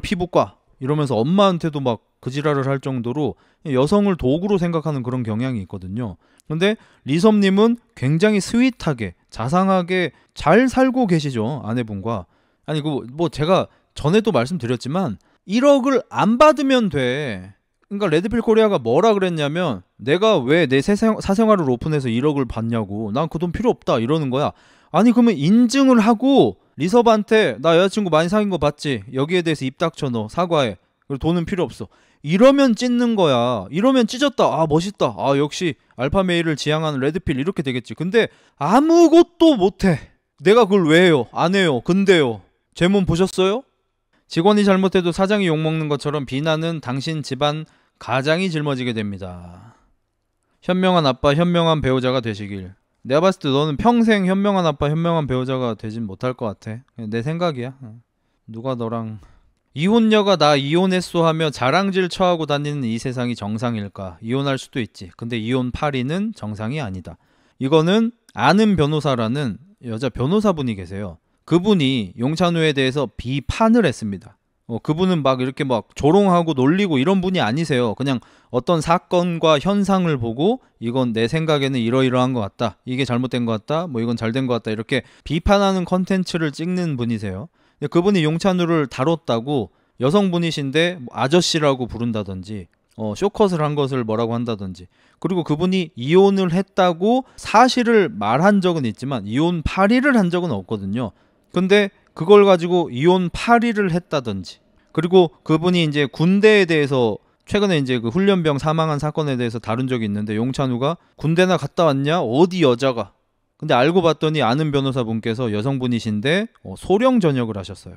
피부과 이러면서 엄마한테도 막그 지랄을 할 정도로 여성을 도구로 생각하는 그런 경향이 있거든요. 근데 리섭님은 굉장히 스윗하게 자상하게 잘 살고 계시죠 아내분과 아니 그뭐 제가 전에도 말씀드렸지만 1억을 안 받으면 돼. 그러니까 레드필 코리아가 뭐라 그랬냐면 내가 왜 내 사생활을 오픈해서 1억을 받냐고 난 그 돈 필요 없다 이러는 거야. 아니 그러면 인증을 하고 리섭한테 나 여자친구 많이 사귄 거 봤지 여기에 대해서 입 닥쳐 너 사과해 그리고 돈은 필요 없어 이러면 찢는 거야. 이러면 찢었다. 아, 멋있다. 아, 역시 알파메일을 지향하는 레드필 이렇게 되겠지. 근데 아무것도 못해. 내가 그걸 왜 해요? 안 해요. 근데요. 제몸 보셨어요? 직원이 잘못해도 사장이 욕먹는 것처럼 비난은 당신 집안 가장이 짊어지게 됩니다. 현명한 아빠, 현명한 배우자가 되시길. 내가 봤을 때 너는 평생 현명한 아빠, 현명한 배우자가 되진 못할 것 같아. 내 생각이야. 누가 너랑 이혼녀가 나 이혼했소 하며 자랑질 처하고 다니는 이 세상이 정상일까? 이혼할 수도 있지. 근데 이혼 파리는 정상이 아니다. 이거는 아는 변호사라는 여자 변호사분이 계세요. 그분이 용찬우에 대해서 비판을 했습니다. 어, 그분은 막 이렇게 막 조롱하고 놀리고 이런 분이 아니세요. 그냥 어떤 사건과 현상을 보고 이건 내 생각에는 이러이러한 것 같다. 이게 잘못된 것 같다. 뭐 이건 잘 된 것 같다. 이렇게 비판하는 컨텐츠를 찍는 분이세요. 그분이 용찬우를 다뤘다고 여성분이신데 뭐 아저씨라고 부른다든지 어, 쇼컷을 한 것을 뭐라고 한다든지 그리고 그분이 이혼을 했다고 사실을 말한 적은 있지만 이혼 8위를한 적은 없거든요. 근데 그걸 가지고 이혼 8위를 했다든지 그리고 그분이 이제 군대에 대해서 최근에 이제 그 훈련병 사망한 사건에 대해서 다룬 적이 있는데 용찬우가 군대나 갔다 왔냐 어디 여자가 근데 알고 봤더니 아는 변호사분께서 여성분이신데 어, 소령 전역을 하셨어요.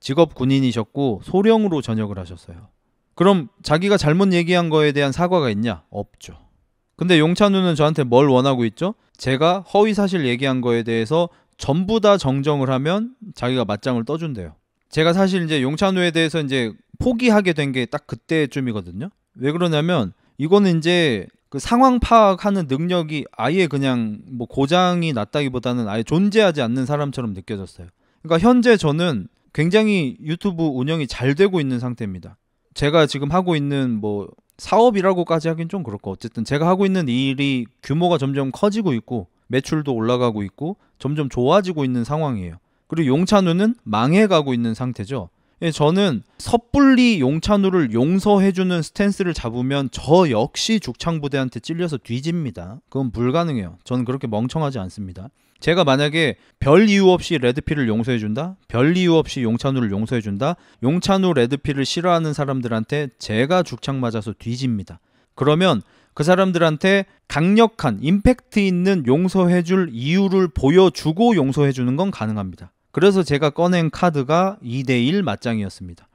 직업 군인이셨고 소령으로 전역을 하셨어요. 그럼 자기가 잘못 얘기한 거에 대한 사과가 있냐? 없죠. 근데 용찬우는 저한테 뭘 원하고 있죠? 제가 허위 사실 얘기한 거에 대해서 전부 다 정정을 하면 자기가 맞짱을 떠준대요. 제가 사실 이제 용찬우에 대해서 이제 포기하게 된 게 딱 그때쯤이거든요. 왜 그러냐면 이거는 이제 그 상황 파악하는 능력이 아예 그냥 뭐 고장이 났다기보다는 아예 존재하지 않는 사람처럼 느껴졌어요. 그러니까 현재 저는 굉장히 유튜브 운영이 잘 되고 있는 상태입니다. 제가 지금 하고 있는 뭐 사업이라고까지 하긴 좀 그렇고 어쨌든 제가 하고 있는 일이 규모가 점점 커지고 있고 매출도 올라가고 있고 점점 좋아지고 있는 상황이에요. 그리고 용찬우는 망해가고 있는 상태죠. 예, 저는 섣불리 용찬우를 용서해주는 스탠스를 잡으면 저 역시 죽창부대한테 찔려서 뒤집니다. 그건 불가능해요. 저는 그렇게 멍청하지 않습니다. 제가 만약에 별 이유 없이 레드필을 용서해준다? 별 이유 없이 용찬우를 용서해준다? 용찬우 레드필을 싫어하는 사람들한테 제가 죽창 맞아서 뒤집니다. 그러면 그 사람들한테 강력한 임팩트 있는 용서해줄 이유를 보여주고 용서해주는 건 가능합니다. 그래서 제가 꺼낸 카드가 2대1 맞짱이었습니다.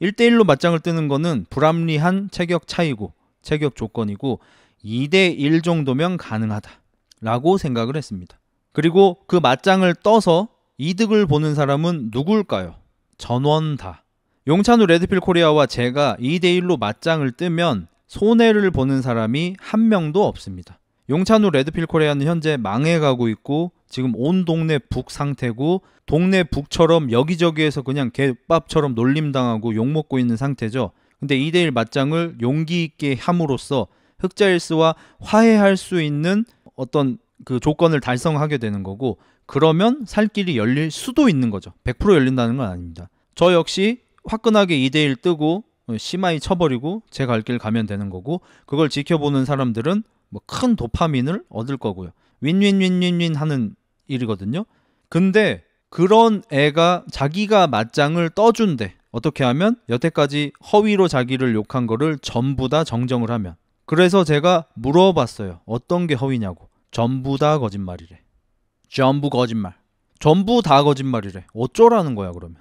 1대1로 맞짱을 뜨는 거는 불합리한 체격 차이고 체격 조건이고 2대1 정도면 가능하다라고 생각을 했습니다. 그리고 그 맞짱을 떠서 이득을 보는 사람은 누굴까요? 전원 다. 용찬우 레드필 코리아와 제가 2대1로 맞짱을 뜨면 손해를 보는 사람이 한 명도 없습니다. 용찬우 레드필 코리아는 현재 망해가고 있고 지금 온 동네 북 상태고 동네 북처럼 여기저기에서 그냥 개밥처럼 놀림당하고 욕먹고 있는 상태죠. 근데 2대1 맞짱을 용기 있게 함으로써 흑자일스와 화해할 수 있는 어떤 그 조건을 달성하게 되는 거고 그러면 살 길이 열릴 수도 있는 거죠. 100% 열린다는 건 아닙니다. 저 역시 화끈하게 2대1 뜨고 심하이 쳐버리고 제 갈길 가면 되는 거고 그걸 지켜보는 사람들은 뭐 큰 도파민을 얻을 거고요. 윈윈윈윈윈 하는 일이거든요. 근데 그런 애가 자기가 맞짱을 떠준대. 어떻게 하면 여태까지 허위로 자기를 욕한 거를 전부 다 정정을 하면. 그래서 제가 물어봤어요. 어떤 게 허위냐고. 전부 다 거짓말이래. 전부 거짓말. 전부 다 거짓말이래. 어쩌라는 거야, 그러면.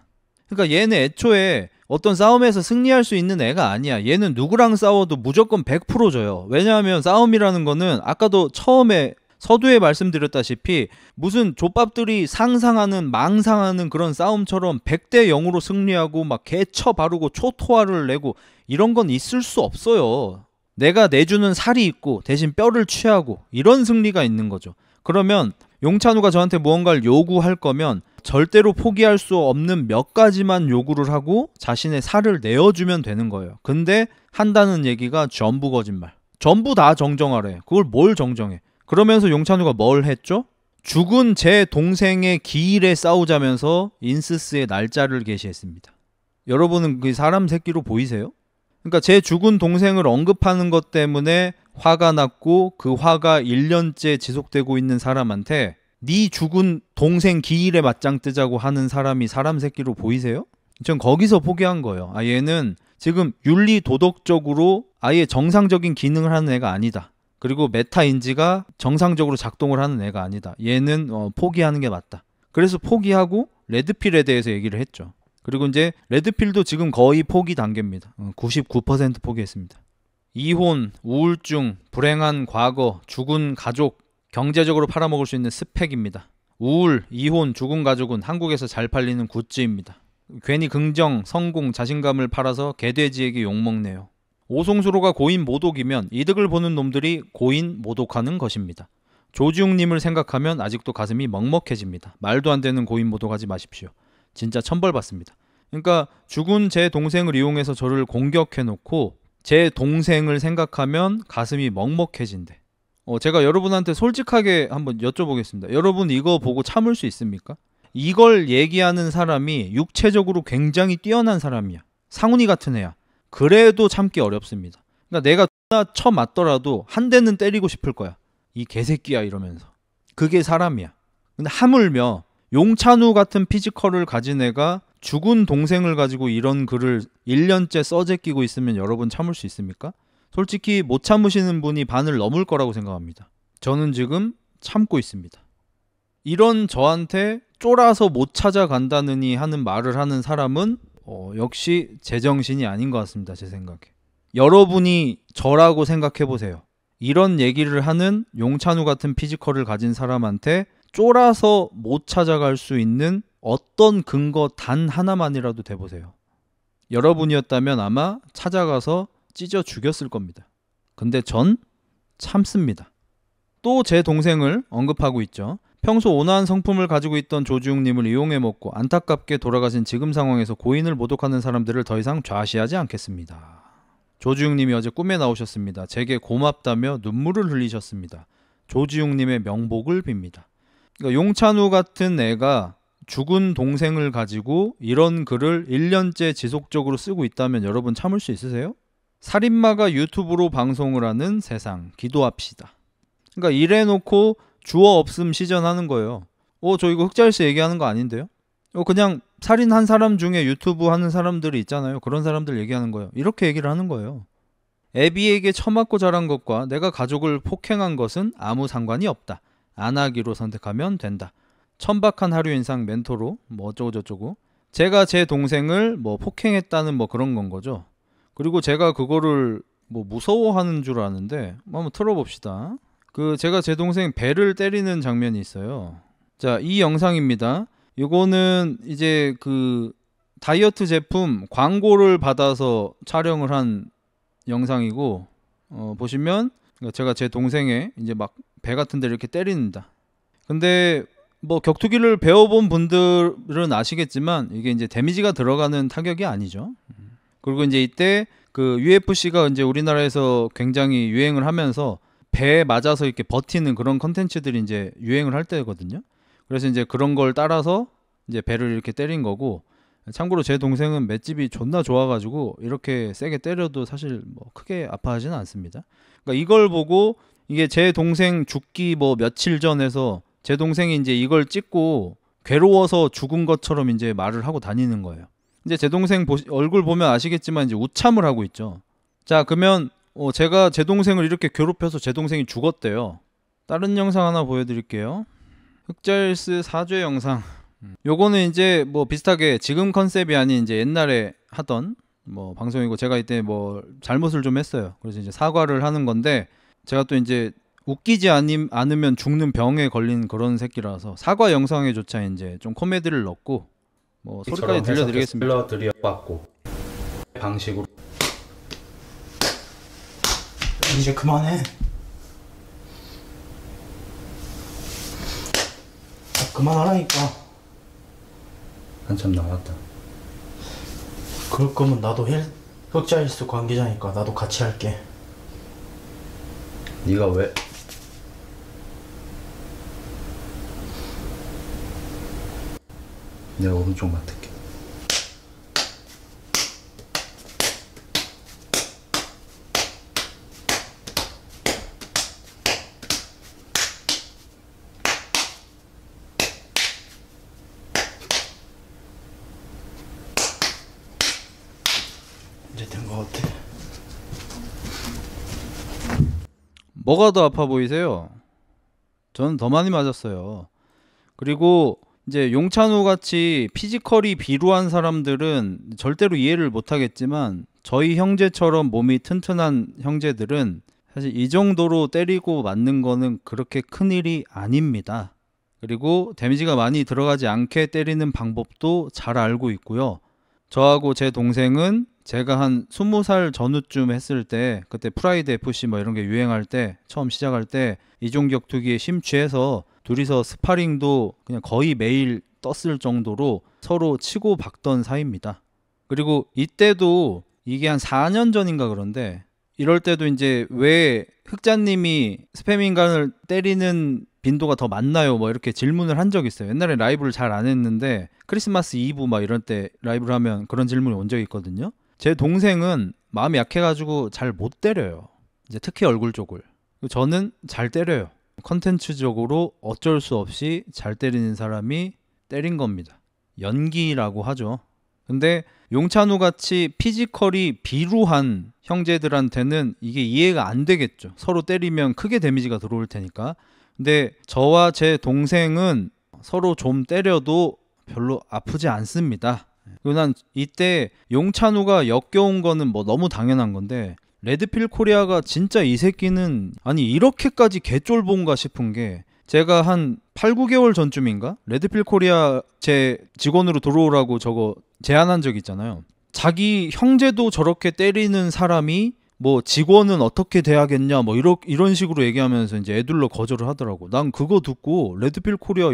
그러니까 얘는 애초에 어떤 싸움에서 승리할 수 있는 애가 아니야. 얘는 누구랑 싸워도 무조건 100% 져요. 왜냐하면 싸움이라는 거는 아까도 처음에 서두에 말씀드렸다시피 무슨 족밥들이 상상하는 망상하는 그런 싸움처럼 100대 0으로 승리하고 막개처 바르고 초토화를 내고 이런 건 있을 수 없어요. 내가 내주는 살이 있고 대신 뼈를 취하고 이런 승리가 있는 거죠. 그러면 용찬우가 저한테 무언가를 요구할 거면 절대로 포기할 수 없는 몇 가지만 요구를 하고 자신의 살을 내어주면 되는 거예요. 근데 한다는 얘기가 전부 거짓말. 전부 다 정정하래. 그걸 뭘 정정해? 그러면서 용찬우가 뭘 했죠? 죽은 제 동생의 기일에 싸우자면서 인스스의 날짜를 게시했습니다. 여러분은 그 사람 새끼로 보이세요? 그러니까 제 죽은 동생을 언급하는 것 때문에 화가 났고 그 화가 1년째 지속되고 있는 사람한테 네 죽은 동생 기일에 맞짱 뜨자고 하는 사람이 사람 새끼로 보이세요? 전 거기서 포기한 거예요. 아 얘는 지금 윤리 도덕적으로 아예 정상적인 기능을 하는 애가 아니다. 그리고 메타 인지가 정상적으로 작동을 하는 애가 아니다. 얘는 어, 포기하는 게 맞다. 그래서 포기하고 레드필에 대해서 얘기를 했죠. 그리고 이제 레드필도 지금 거의 포기 단계입니다. 99% 어, 포기했습니다. 이혼, 우울증, 불행한 과거, 죽은 가족, 경제적으로 팔아먹을 수 있는 스펙입니다. 우울, 이혼, 죽은 가족은 한국에서 잘 팔리는 굿즈입니다. 괜히 긍정, 성공, 자신감을 팔아서 개돼지에게 욕먹네요. 오송수로가 고인 모독이면 이득을 보는 놈들이 고인 모독하는 것입니다. 조지웅님을 생각하면 아직도 가슴이 먹먹해집니다. 말도 안 되는 고인 모독하지 마십시오. 진짜 천벌받습니다. 그러니까 죽은 제 동생을 이용해서 저를 공격해놓고 제 동생을 생각하면 가슴이 먹먹해진대. 어, 제가 여러분한테 솔직하게 한번 여쭤보겠습니다. 여러분 이거 보고 참을 수 있습니까? 이걸 얘기하는 사람이 육체적으로 굉장히 뛰어난 사람이야. 상훈이 같은 애야. 그래도 참기 어렵습니다. 그러니까 내가 나쳐 맞더라도 한 대는 때리고 싶을 거야. 이 개새끼야 이러면서. 그게 사람이야. 근데 하물며 용찬우 같은 피지컬을 가진 애가 죽은 동생을 가지고 이런 글을 1년째 써제끼고 있으면 여러분 참을 수 있습니까? 솔직히 못 참으시는 분이 반을 넘을 거라고 생각합니다. 저는 지금 참고 있습니다. 이런 저한테 쫄아서 못 찾아간다느니 하는 말을 하는 사람은 어, 역시 제정신이 아닌 것 같습니다. 제 생각에. 여러분이 저라고 생각해 보세요. 이런 얘기를 하는 용찬우 같은 피지컬을 가진 사람한테 쫄아서 못 찾아갈 수 있는 어떤 근거 단 하나만이라도 돼보세요. 여러분이었다면 아마 찾아가서 찢어 죽였을 겁니다. 근데 전 참습니다. 또 제 동생을 언급하고 있죠. 평소 온화한 성품을 가지고 있던 조지웅님을 이용해 먹고 안타깝게 돌아가신 지금 상황에서 고인을 모독하는 사람들을 더 이상 좌시하지 않겠습니다. 조지웅님이 어제 꿈에 나오셨습니다. 제게 고맙다며 눈물을 흘리셨습니다. 조지웅님의 명복을 빕니다. 그러니까 용찬우 같은 애가 죽은 동생을 가지고 이런 글을 1년째 지속적으로 쓰고 있다면 여러분 참을 수 있으세요? 살인마가 유튜브로 방송을 하는 세상 기도합시다. 그러니까 이래놓고 주어 없음 시전하는 거예요. 어, 저 이거 흑자일세 얘기하는 거 아닌데요? 어, 그냥 살인한 사람 중에 유튜브 하는 사람들이 있잖아요. 그런 사람들 얘기하는 거예요. 이렇게 얘기를 하는 거예요. 애비에게 처맞고 자란 것과 내가 가족을 폭행한 것은 아무 상관이 없다. 안 하기로 선택하면 된다. 천박한 하루 인상 멘토로 뭐 어쩌고 저쩌고 제가 제 동생을 뭐 폭행했다는 뭐 그런 건 거죠. 그리고 제가 그거를 뭐 무서워하는 줄 아는데 한번 틀어봅시다. 그 제가 제 동생 배를 때리는 장면이 있어요. 자, 이 영상입니다. 요거는 이제 그 다이어트 제품 광고를 받아서 촬영을 한 영상이고 어, 보시면 그러니까 제가 제 동생의 이제 막 배 같은 데 이렇게 때리는다. 근데 뭐 격투기를 배워본 분들은 아시겠지만 이게 이제 데미지가 들어가는 타격이 아니죠. 그리고 이제 이때 그 UFC가 이제 우리나라에서 굉장히 유행을 하면서 배에 맞아서 이렇게 버티는 그런 컨텐츠들이 이제 유행을 할 때거든요. 그래서 이제 그런 걸 따라서 이제 배를 이렇게 때린 거고 참고로 제 동생은 맷집이 존나 좋아가지고 이렇게 세게 때려도 사실 뭐 크게 아파하지는 않습니다. 그러니까 이걸 보고 이게 제 동생 죽기 뭐 며칠 전에서 제 동생이 이제 이걸 찍고 괴로워서 죽은 것처럼 이제 말을 하고 다니는 거예요. 이제 제 동생 보, 얼굴 보면 아시겠지만 이제 우참을 하고 있죠. 자 그러면 어, 제가 제 동생을 이렇게 괴롭혀서 제 동생이 죽었대요. 다른 영상 하나 보여드릴게요. 흑절스 사죄 영상. 요거는 이제 뭐 비슷하게 지금 컨셉이 아닌 이제 옛날에 하던 뭐 방송이고 제가 이때 뭐 잘못을 좀 했어요. 그래서 이제 사과를 하는 건데 제가 또 이제 웃기지 않임, 않으면 죽는 병에 걸린 그런 새끼라서 사과 영상에조차 이제 좀 코미디를 넣고 뭐 소리까지 들려드리겠습니다. 들려드려 고 방식으로 이제 그만해. 그만하라니까. 한참 남았다 그럴 거면 나도 헬, 흑자일수 관계자니까 나도 같이 할게. 네가 왜? 내가 오른쪽 맡을게. 뭐가 더 아파 보이세요? 저는 더 많이 맞았어요. 그리고 이제 용찬우 같이 피지컬이 비루한 사람들은 절대로 이해를 못 하겠지만 저희 형제처럼 몸이 튼튼한 형제들은 사실 이 정도로 때리고 맞는 거는 그렇게 큰 일이 아닙니다. 그리고 데미지가 많이 들어가지 않게 때리는 방법도 잘 알고 있고요. 저하고 제 동생은 제가 한 20살 전후쯤 했을 때 그때 프라이드 FC 뭐 이런 게 유행할 때 처음 시작할 때 이종격투기에 심취해서 둘이서 스파링도 그냥 거의 매일 떴을 정도로 서로 치고 박던 사이입니다. 그리고 이때도 이게 한 4년 전인가 그런데 이럴 때도 이제 왜 흑자님이 스팸인간을 때리는 빈도가 더 많나요? 뭐 이렇게 질문을 한 적이 있어요. 옛날에 라이브를 잘 안 했는데 크리스마스 이브 막 이런 때 라이브를 하면 그런 질문이 온 적이 있거든요. 제 동생은 마음이 약해가지고 잘 못 때려요. 이제 특히 얼굴 쪽을. 저는 잘 때려요. 컨텐츠적으로 어쩔 수 없이 잘 때리는 사람이 때린 겁니다. 연기라고 하죠. 근데 용찬우 같이 피지컬이 비루한 형제들한테는 이게 이해가 안 되겠죠. 서로 때리면 크게 데미지가 들어올 테니까. 근데 저와 제 동생은 서로 좀 때려도 별로 아프지 않습니다. 난 이때 용찬우가 역겨운 거는 뭐 너무 당연한 건데 레드필 코리아가 진짜 이 새끼는 아니 이렇게까지 개쫄본가 싶은 게 제가 한 8, 9개월 전쯤인가 레드필 코리아 제 직원으로 들어오라고 저거 제안한 적 있잖아요. 자기 형제도 저렇게 때리는 사람이 뭐 직원은 어떻게 돼야겠냐 뭐 이런 이런 식으로 얘기하면서 이제 애들로 거절을 하더라고. 난 그거 듣고 레드필 코리아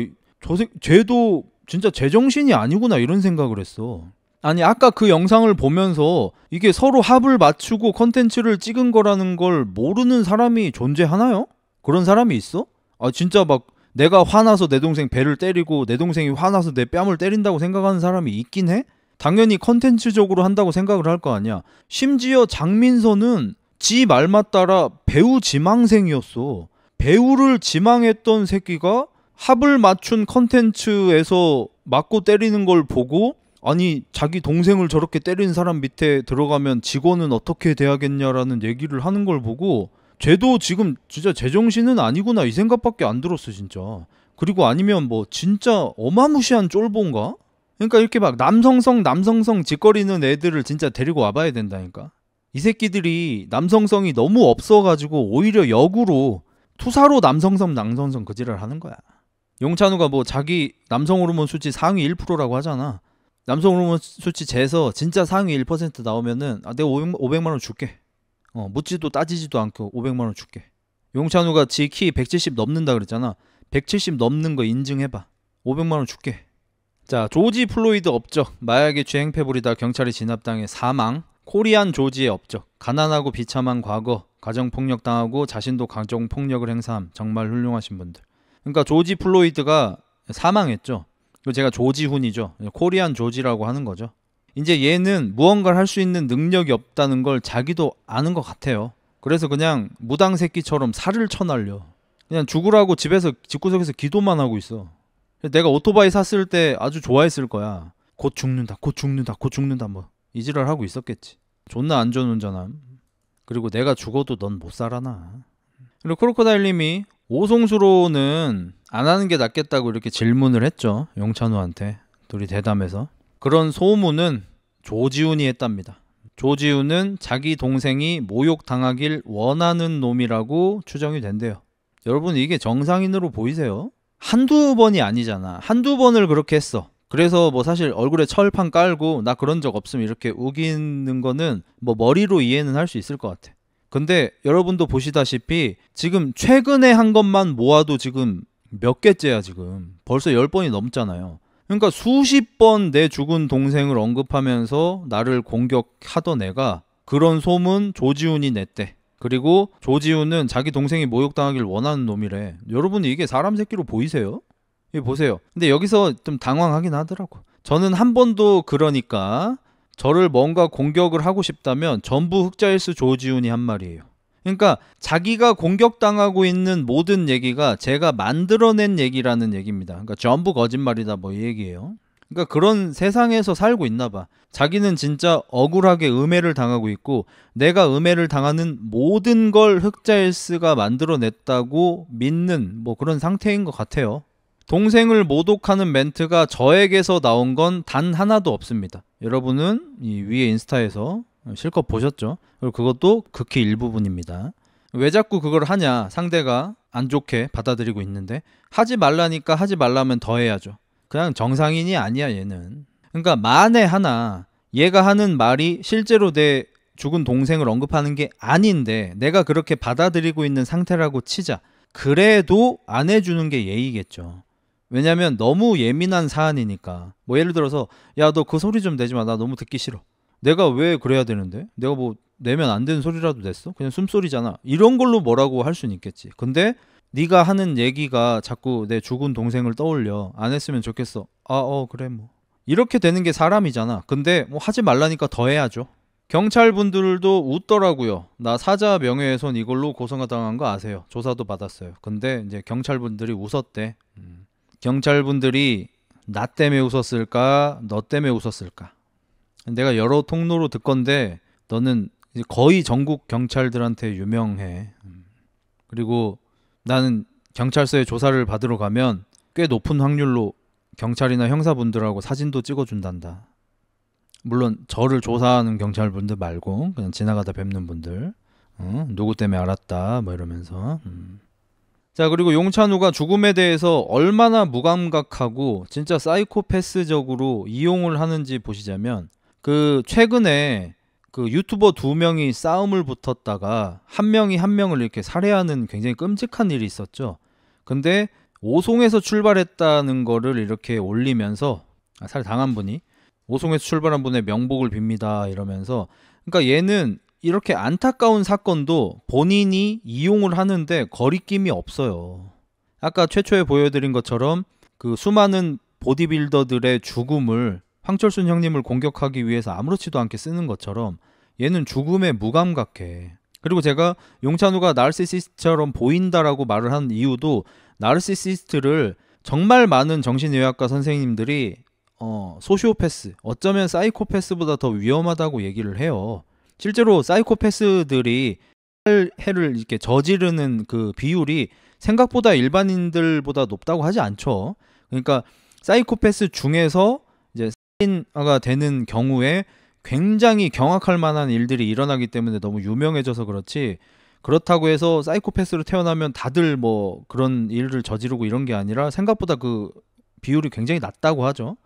저생 쟤도 진짜 제정신이 아니구나 이런 생각을 했어. 아니 아까 그 영상을 보면서 이게 서로 합을 맞추고 컨텐츠를 찍은 거라는 걸 모르는 사람이 존재하나요? 그런 사람이 있어? 아 진짜 막 내가 화나서 내 동생 배를 때리고 내 동생이 화나서 내 뺨을 때린다고 생각하는 사람이 있긴 해? 당연히 컨텐츠적으로 한다고 생각을 할 거 아니야. 심지어 장민서는 지말마 따라 배우 지망생이었어. 배우를 지망했던 새끼가 합을 맞춘 컨텐츠에서 맞고 때리는 걸 보고 아니 자기 동생을 저렇게 때린 사람 밑에 들어가면 직원은 어떻게 돼야겠냐라는 얘기를 하는 걸 보고 쟤도 지금 진짜 제정신은 아니구나 이 생각밖에 안 들었어 진짜 그리고 아니면 뭐 진짜 어마무시한 쫄본가? 그러니까 이렇게 막 남성성 남성성 짓거리는 애들을 진짜 데리고 와봐야 된다니까 이 새끼들이 남성성이 너무 없어가지고 오히려 역으로 투사로 남성성 남성성 그지를 하는 거야 용찬우가 뭐 자기 남성 호르몬 수치 상위 1%라고 하잖아. 남성 호르몬 수치 재서 진짜 상위 1% 나오면은 아, 내가 500, 만원 줄게. 어, 묻지도 따지지도 않고 500만 원 줄게. 용찬우가 지 키 170 넘는다 그랬잖아. 170 넘는 거 인증해 봐. 500만 원 줄게. 자, 조지 플로이드 업적. 마약에 주행패 부리다 경찰이 진압당해 사망. 코리안 조지의 업적. 가난하고 비참한 과거. 가정폭력 당하고 자신도 가정폭력을 행사함. 정말 훌륭하신 분들. 그러니까 조지 플로이드가 사망했죠. 그 제가 조지훈이죠. 코리안 조지라고 하는 거죠. 이제 얘는 무언가를 할 수 있는 능력이 없다는 걸 자기도 아는 것 같아요. 그래서 그냥 무당 새끼처럼 살을 쳐날려. 그냥 죽으라고 집에서 집구석에서 기도만 하고 있어. 내가 오토바이 샀을 때 아주 좋아했을 거야. 곧 죽는다, 곧 죽는다, 곧 죽는다 뭐 이지랄 하고 있었겠지. 존나 안전운전함. 그리고 내가 죽어도 넌 못 살아나. 그리고 크로커다일님이 오송수로는 안 하는 게 낫겠다고 이렇게 질문을 했죠. 용찬호한테 둘이 대담해서 그런 소문은 조지훈이 했답니다. 조지훈은 자기 동생이 모욕당하길 원하는 놈이라고 추정이 된대요. 여러분 이게 정상인으로 보이세요? 한두 번이 아니잖아. 한두 번을 그렇게 했어. 그래서 뭐 사실 얼굴에 철판 깔고 나 그런 적 없음 이렇게 우기는 거는 뭐 머리로 이해는 할 수 있을 것 같아. 근데 여러분도 보시다시피 지금 최근에 한 것만 모아도 지금 몇 개째야 지금 벌써 열번이 넘잖아요. 그러니까 수십 번 내 죽은 동생을 언급하면서 나를 공격하던 애가 그런 소문 조지훈이 냈대. 그리고 조지훈은 자기 동생이 모욕당하길 원하는 놈이래. 여러분 이게 사람 새끼로 보이세요? 이 예, 보세요. 근데 여기서 좀 당황하긴 하더라고. 저는 한 번도 그러니까 저를 뭔가 공격을 하고 싶다면 전부 흑자일수 조지훈이 한 말이에요. 그러니까 자기가 공격당하고 있는 모든 얘기가 제가 만들어낸 얘기라는 얘기입니다. 그러니까 전부 거짓말이다 뭐이 얘기예요. 그러니까 그런 세상에서 살고 있나 봐. 자기는 진짜 억울하게 음해를 당하고 있고 내가 음해를 당하는 모든 걸 흑자일스가 만들어냈다고 믿는 뭐 그런 상태인 것 같아요. 동생을 모독하는 멘트가 저에게서 나온 건 단 하나도 없습니다. 여러분은 이 위에 인스타에서 실컷 보셨죠? 그리고 그것도 극히 일부분입니다. 왜 자꾸 그걸 하냐? 상대가 안 좋게 받아들이고 있는데 하지 말라니까 하지 말라면 더 해야죠. 그냥 정상인이 아니야 얘는. 그러니까 만에 하나 얘가 하는 말이 실제로 내 죽은 동생을 언급하는 게 아닌데 내가 그렇게 받아들이고 있는 상태라고 치자. 그래도 안 해주는 게 예의겠죠. 왜냐면 너무 예민한 사안이니까. 뭐 예를 들어서 야 너 그 소리 좀 내지 마. 나 너무 듣기 싫어. 내가 왜 그래야 되는데? 내가 뭐 내면 안 되는 소리라도 냈어? 그냥 숨소리잖아. 이런 걸로 뭐라고 할 수는 있겠지. 근데 네가 하는 얘기가 자꾸 내 죽은 동생을 떠올려. 안 했으면 좋겠어. 아, 어, 그래 뭐. 이렇게 되는 게 사람이잖아. 근데 뭐 하지 말라니까 더 해야죠. 경찰분들도 웃더라고요. 나 사자 명예훼손 이걸로 고소가 당한 거 아세요? 조사도 받았어요. 근데 이제 경찰분들이 웃었대. 음. 경찰분들이 나 때문에 웃었을까, 너 때문에 웃었을까. 내가 여러 통로로 듣건데 너는 거의 전국 경찰들한테 유명해. 음. 그리고 나는 경찰서에 조사를 받으러 가면 꽤 높은 확률로 경찰이나 형사분들하고 사진도 찍어준단다. 물론 저를 조사하는 경찰분들 말고 그냥 지나가다 뵙는 분들 어? 누구 때문에 알았다 뭐 이러면서 음. 자 그리고 용찬우가 죽음에 대해서 얼마나 무감각하고 진짜 사이코패스적으로 이용을 하는지 보시자면 그 최근에 그 유튜버 두 명이 싸움을 붙었다가 한 명이 한 명을 이렇게 살해하는 굉장히 끔찍한 일이 있었죠. 근데 오송에서 출발했다는 거를 이렇게 올리면서 아, 살해 당한 분이 오송에서 출발한 분의 명복을 빕니다 이러면서 그러니까 얘는 이렇게 안타까운 사건도 본인이 이용을 하는데 거리낌이 없어요. 아까 최초에 보여드린 것처럼 그 수많은 보디빌더들의 죽음을 황철순 형님을 공격하기 위해서 아무렇지도 않게 쓰는 것처럼 얘는 죽음에 무감각해. 그리고 제가 용찬우가 나르시시스트처럼 보인다라고 말을 한 이유도 나르시시스트를 정말 많은 정신의학과 선생님들이 어, 소시오패스, 어쩌면 사이코패스보다 더 위험하다고 얘기를 해요. 실제로 사이코패스들이 해를 이렇게 저지르는 그 비율이 생각보다 일반인들보다 높다고 하지 않죠. 그러니까 사이코패스 중에서 이제 살인가 되는 경우에 굉장히 경악할 만한 일들이 일어나기 때문에 너무 유명해져서 그렇지 그렇다고 해서 사이코패스로 태어나면 다들 뭐 그런 일을 저지르고 이런 게 아니라 생각보다 그 비율이 굉장히 낮다고 하죠.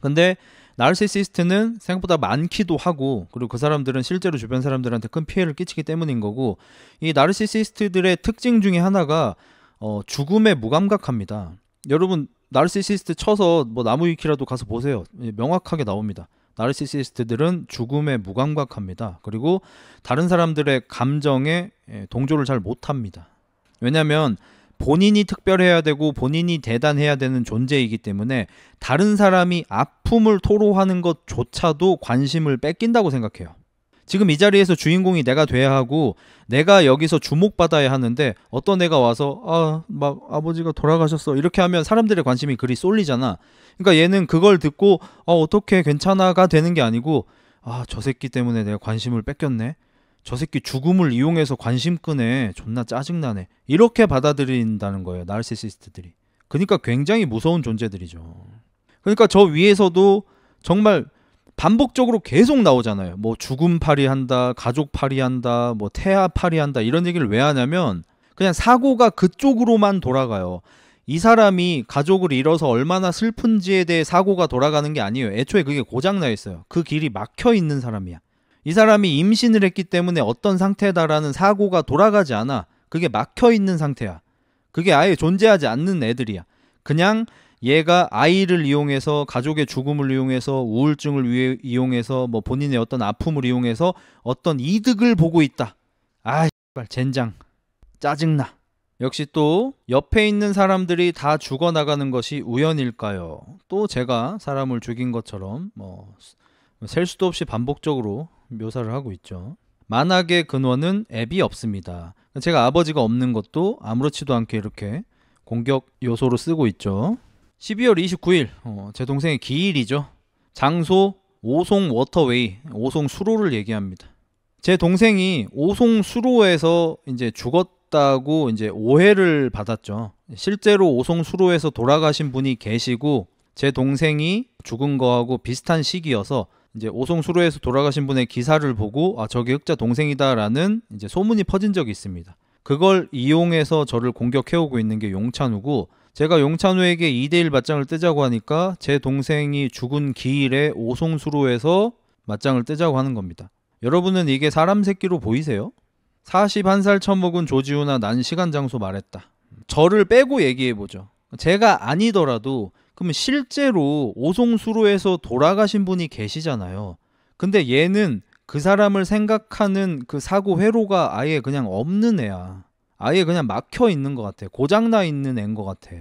근데 나르시시스트는 생각보다 많기도 하고 그리고 그 사람들은 실제로 주변 사람들한테 큰 피해를 끼치기 때문인 거고 이 나르시시스트들의 특징 중에 하나가 어, 죽음에 무감각합니다. 여러분 나르시시스트 쳐서 뭐 나무 위키라도 가서 보세요. 예, 명확하게 나옵니다. 나르시시스트들은 죽음에 무감각합니다. 그리고 다른 사람들의 감정에 예, 동조를 잘 못합니다. 왜냐하면 본인이 특별해야 되고 본인이 대단해야 되는 존재이기 때문에 다른 사람이 아픔을 토로하는 것조차도 관심을 뺏긴다고 생각해요. 지금 이 자리에서 주인공이 내가 돼야 하고 내가 여기서 주목받아야 하는데 어떤 애가 와서 아 막 아버지가 돌아가셨어 이렇게 하면 사람들의 관심이 그리 쏠리잖아. 그러니까 얘는 그걸 듣고 어 어떻게 괜찮아가 되는 게 아니고 아저 새끼 때문에 내가 관심을 뺏겼네. 저 새끼 죽음을 이용해서 관심 끄네. 존나 짜증나네. 이렇게 받아들인다는 거예요. 나르시시스트들이. 그러니까 굉장히 무서운 존재들이죠. 그러니까 저 위에서도 정말 반복적으로 계속 나오잖아요. 뭐 죽음 파리한다, 가족 파리한다, 뭐 태아 파리한다 이런 얘기를 왜 하냐면 그냥 사고가 그쪽으로만 돌아가요. 이 사람이 가족을 잃어서 얼마나 슬픈지에 대해 사고가 돌아가는 게 아니에요. 애초에 그게 고장나 있어요. 그 길이 막혀 있는 사람이야. 이 사람이 임신을 했기 때문에 어떤 상태다라는 사고가 돌아가지 않아. 그게 막혀 있는 상태야. 그게 아예 존재하지 않는 애들이야. 그냥 얘가 아이를 이용해서 가족의 죽음을 이용해서 우울증을 위해 이용해서 뭐 본인의 어떤 아픔을 이용해서 어떤 이득을 보고 있다. 아, 씨발 젠장. 짜증나. 역시 또 옆에 있는 사람들이 다 죽어나가는 것이 우연일까요? 또 제가 사람을 죽인 것처럼 뭐셀 수도 없이 반복적으로 묘사를 하고 있죠. 만악의 근원은 앱이 없습니다. 제가 아버지가 없는 것도 아무렇지도 않게 이렇게 공격 요소로 쓰고 있죠. 12월 29일 어, 제 동생의 기일이죠. 장소 오송 워터웨이, 오송 수로를 얘기합니다. 제 동생이 오송 수로에서 이제 죽었다고 이제 오해를 받았죠. 실제로 오송 수로에서 돌아가신 분이 계시고 제 동생이 죽은 거하고 비슷한 시기여서 이제 오송수로에서 돌아가신 분의 기사를 보고 아 저게 흑자 동생이다라는 이제 소문이 퍼진 적이 있습니다. 그걸 이용해서 저를 공격해오고 있는 게 용찬우고 제가 용찬우에게 2대1 맞짱을 뜨자고 하니까 제 동생이 죽은 기일에 오송수로에서 맞짱을 뜨자고 하는 겁니다. 여러분은 이게 사람 새끼로 보이세요? 41살 처먹은 조지우나 난 시간 장소 말했다. 저를 빼고 얘기해보죠. 제가 아니더라도 그러면 실제로 오송수로에서 돌아가신 분이 계시잖아요. 근데 얘는 그 사람을 생각하는 그 사고 회로가 아예 그냥 없는 애야. 아예 그냥 막혀 있는 것 같아. 고장나 있는 애인 것 같아.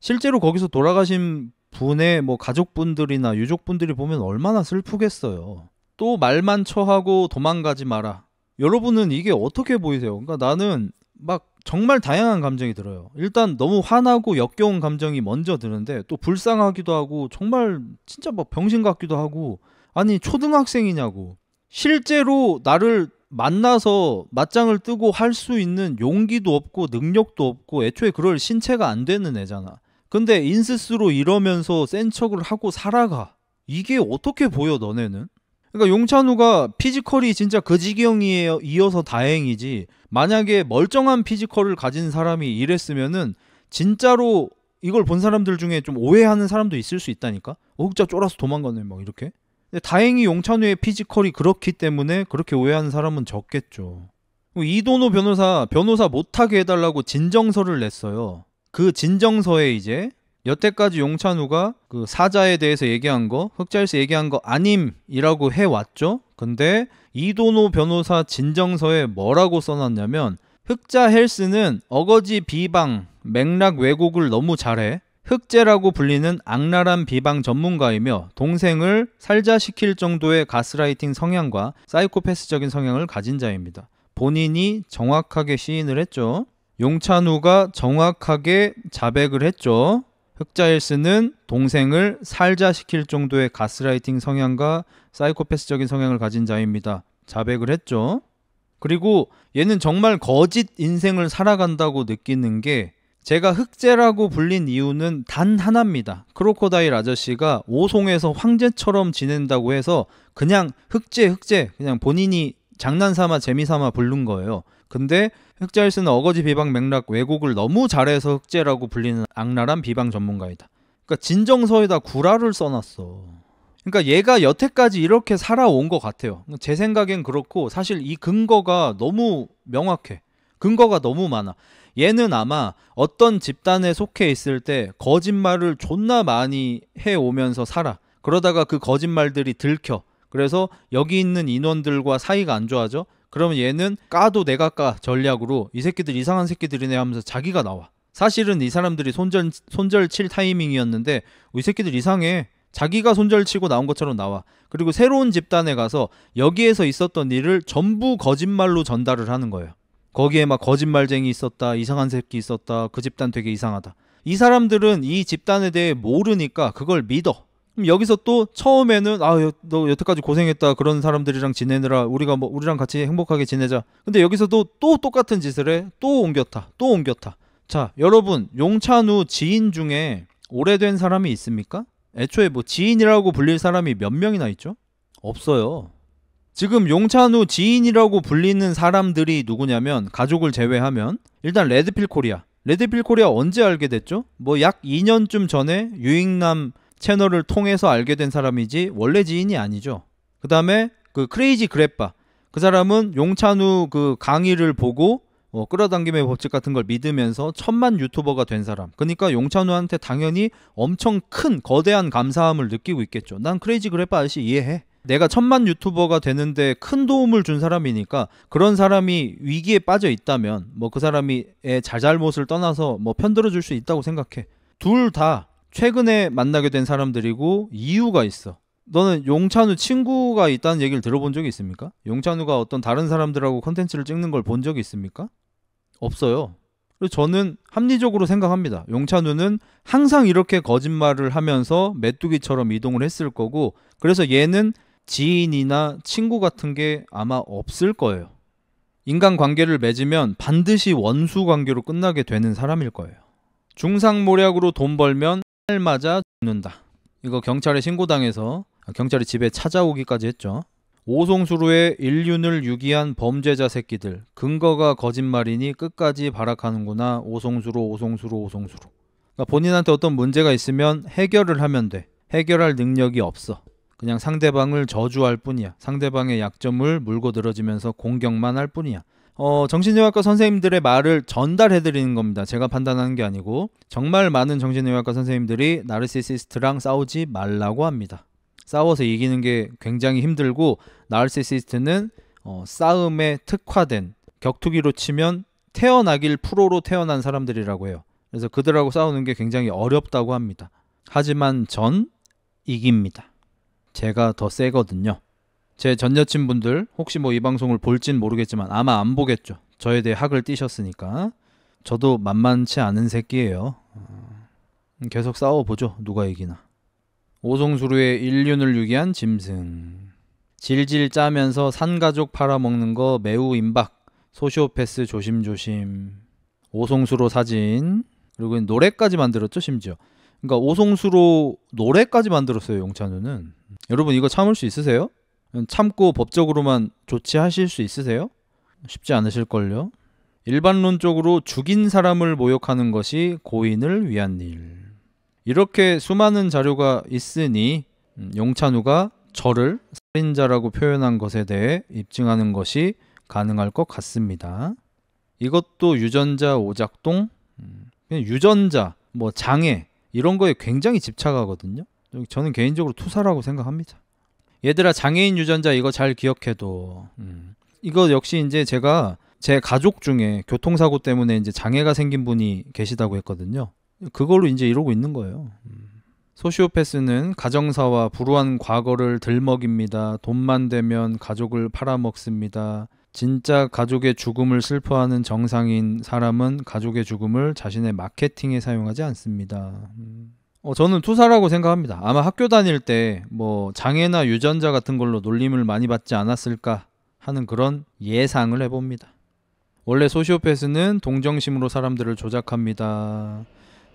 실제로 거기서 돌아가신 분의 뭐 가족분들이나 유족분들이 보면 얼마나 슬프겠어요. 또 말만 처하고 도망가지 마라. 여러분은 이게 어떻게 보이세요? 그러니까 나는 막 정말 다양한 감정이 들어요. 일단 너무 화나고 역겨운 감정이 먼저 드는데 또 불쌍하기도 하고 정말 진짜 막 병신 같기도 하고 아니 초등학생이냐고 실제로 나를 만나서 맞짱을 뜨고 할 수 있는 용기도 없고 능력도 없고 애초에 그럴 신체가 안 되는 애잖아. 근데 인스스로 이러면서 센 척을 하고 살아가. 이게 어떻게 보여 너네는? 그러니까 용찬우가 피지컬이 진짜 그 지경이에요. 이어서 다행이지. 만약에 멀쩡한 피지컬을 가진 사람이 이랬으면은 진짜로 이걸 본 사람들 중에 좀 오해하는 사람도 있을 수 있다니까. 어, 진짜 쫄아서 도망갔네 막 이렇게. 근데 다행히 용찬우의 피지컬이 그렇기 때문에 그렇게 오해하는 사람은 적겠죠. 이도노 변호사 변호사 못하게 해달라고 진정서를 냈어요. 그 진정서에 이제 여태까지 용찬우가 그 사자에 대해서 얘기한 거, 흑자일스 얘기한 거 아님이라고 해왔죠. 근데 이도노 변호사 진정서에 뭐라고 써놨냐면 흑자 헬스는 어거지 비방, 맥락 왜곡을 너무 잘해. 흑재라고 불리는 악랄한 비방 전문가이며 동생을 살자시킬 정도의 가스라이팅 성향과 사이코패스적인 성향을 가진 자입니다. 본인이 정확하게 시인을 했죠. 용찬우가 정확하게 자백을 했죠. 흑자일 스는 동생을 살자시킬 정도의 가스라이팅 성향과 사이코패스적인 성향을 가진 자입니다. 자백을 했죠. 그리고 얘는 정말 거짓 인생을 살아간다고 느끼는 게 제가 흑제라고 불린 이유는 단 하나입니다. 크로코다일 아저씨가 오송에서 황제처럼 지낸다고 해서 그냥 흑제 흑제 그냥 본인이 장난삼아 재미삼아 부른 거예요. 근데 흑자일스는 어거지 비방 맥락 왜곡을 너무 잘해서 흑재라고 불리는 악랄한 비방 전문가이다. 그러니까 진정서에다 구라를 써놨어. 그러니까 얘가 여태까지 이렇게 살아온 것 같아요. 제 생각엔 그렇고 사실 이 근거가 너무 명확해. 근거가 너무 많아. 얘는 아마 어떤 집단에 속해 있을 때 거짓말을 존나 많이 해 오면서 살아. 그러다가 그 거짓말들이 들켜. 그래서 여기 있는 인원들과 사이가 안 좋아져. 그러면 얘는 까도 내가 까 전략으로 이 새끼들 이상한 새끼들이네 하면서 자기가 나와. 사실은 이 사람들이 손절 손절 칠 타이밍이었는데 어, 이 새끼들 이상해. 자기가 손절치고 나온 것처럼 나와. 그리고 새로운 집단에 가서 여기에서 있었던 일을 전부 거짓말로 전달을 하는 거예요. 거기에 막 거짓말쟁이 있었다, 이상한 새끼 있었다, 그 집단 되게 이상하다. 이 사람들은 이 집단에 대해 모르니까 그걸 믿어. 여기서 또 처음에는 아 너 여태까지 고생했다 그런 사람들이랑 지내느라 우리가 뭐 우리랑 같이 행복하게 지내자. 근데 여기서도 또 똑같은 짓을 해. 또 옮겼다. 또 옮겼다. 자, 여러분 용찬우 지인 중에 오래된 사람이 있습니까? 애초에 뭐 지인이라고 불릴 사람이 몇 명이나 있죠? 없어요. 지금 용찬우 지인이라고 불리는 사람들이 누구냐면 가족을 제외하면 일단 레드필 코리아. 레드필 코리아 언제 알게 됐죠? 뭐 약 2년쯤 전에 유익남 채널을 통해서 알게 된 사람이지 원래 지인이 아니죠. 그 다음에 그 크레이지 그래빠 그 사람은 용찬우 그 강의를 보고 어, 끌어당김의 법칙 같은 걸 믿으면서 천만 유튜버가 된 사람. 그러니까 용찬우한테 당연히 엄청 큰 거대한 감사함을 느끼고 있겠죠. 난 크레이지 그래빠 아저씨 이해해. 내가 천만 유튜버가 되는데 큰 도움을 준 사람이니까 그런 사람이 위기에 빠져 있다면 뭐 그 사람이의 잘잘못을 떠나서 뭐 편들어 줄 수 있다고 생각해. 둘다 최근에 만나게 된 사람들이고 이유가 있어. 너는 용찬우 친구가 있다는 얘기를 들어본 적이 있습니까? 용찬우가 어떤 다른 사람들하고 컨텐츠를 찍는 걸 본 적이 있습니까? 없어요. 그리고 저는 합리적으로 생각합니다. 용찬우는 항상 이렇게 거짓말을 하면서 메뚜기처럼 이동을 했을 거고, 그래서 얘는 지인이나 친구 같은 게 아마 없을 거예요. 인간 관계를 맺으면 반드시 원수 관계로 끝나게 되는 사람일 거예요. 중상모략으로 돈 벌면 날 맞아 죽는다. 이거 경찰에 신고당해서 아, 경찰이 집에 찾아오기까지 했죠. 오송수로의 인륜을 유기한 범죄자 새끼들. 근거가 거짓말이니 끝까지 발악하는구나. 오송수로, 오송수로, 오송수로. 그러니까 본인한테 어떤 문제가 있으면 해결을 하면 돼. 해결할 능력이 없어. 그냥 상대방을 저주할 뿐이야. 상대방의 약점을 물고 늘어지면서 공격만 할 뿐이야. 어, 정신의학과 선생님들의 말을 전달해 드리는 겁니다. 제가 판단하는 게 아니고 정말 많은 정신의학과 선생님들이 나르시시스트랑 싸우지 말라고 합니다. 싸워서 이기는 게 굉장히 힘들고 나르시시스트는 어, 싸움에 특화된 격투기로 치면 태어나길 프로로 태어난 사람들이라고 해요. 그래서 그들하고 싸우는 게 굉장히 어렵다고 합니다. 하지만 전 이깁니다. 제가 더 세거든요. 제전 여친분들 혹시 뭐 이 방송을 볼진 모르겠지만 아마 안 보겠죠. 저에 대해 학을 띄셨으니까. 저도 만만치 않은 새끼예요. 음, 계속 싸워보죠. 누가 이기나. 오송수루의 인륜을 유기한 짐승. 질질 짜면서 산가족 팔아먹는 거 매우 임박. 소시오패스 조심조심. 오송수로 사진. 그리고 노래까지 만들었죠, 심지어. 그러니까 오송수로 노래까지 만들었어요, 용찬우는. 여러분 이거 참을 수 있으세요? 참고 법적으로만 조치하실 수 있으세요? 쉽지 않으실걸요? 일반론적으로 죽인 사람을 모욕하는 것이 고인을 위한 일. 이렇게 수많은 자료가 있으니 음, 용찬우가 저를 살인자라고 표현한 것에 대해 입증하는 것이 가능할 것 같습니다. 이것도 유전자 오작동, 음, 유전자, 뭐 장애 이런 거에 굉장히 집착하거든요. 저는 개인적으로 투사라고 생각합니다. 얘들아 장애인 유전자 이거 잘 기억해도 음. 이거 역시 이제 제가 제 가족 중에 교통사고 때문에 이제 장애가 생긴 분이 계시다고 했거든요. 그걸로 이제 이러고 있는 거예요. 음. 소시오패스는 가정사와 불우한 과거를 들먹입니다. 돈만 되면 가족을 팔아먹습니다. 진짜 가족의 죽음을 슬퍼하는 정상인 사람은 가족의 죽음을 자신의 마케팅에 사용하지 않습니다. 음. 어, 저는 투사라고 생각합니다. 아마 학교 다닐 때 뭐 장애나 유전자 같은 걸로 놀림을 많이 받지 않았을까 하는 그런 예상을 해봅니다. 원래 소시오패스는 동정심으로 사람들을 조작합니다.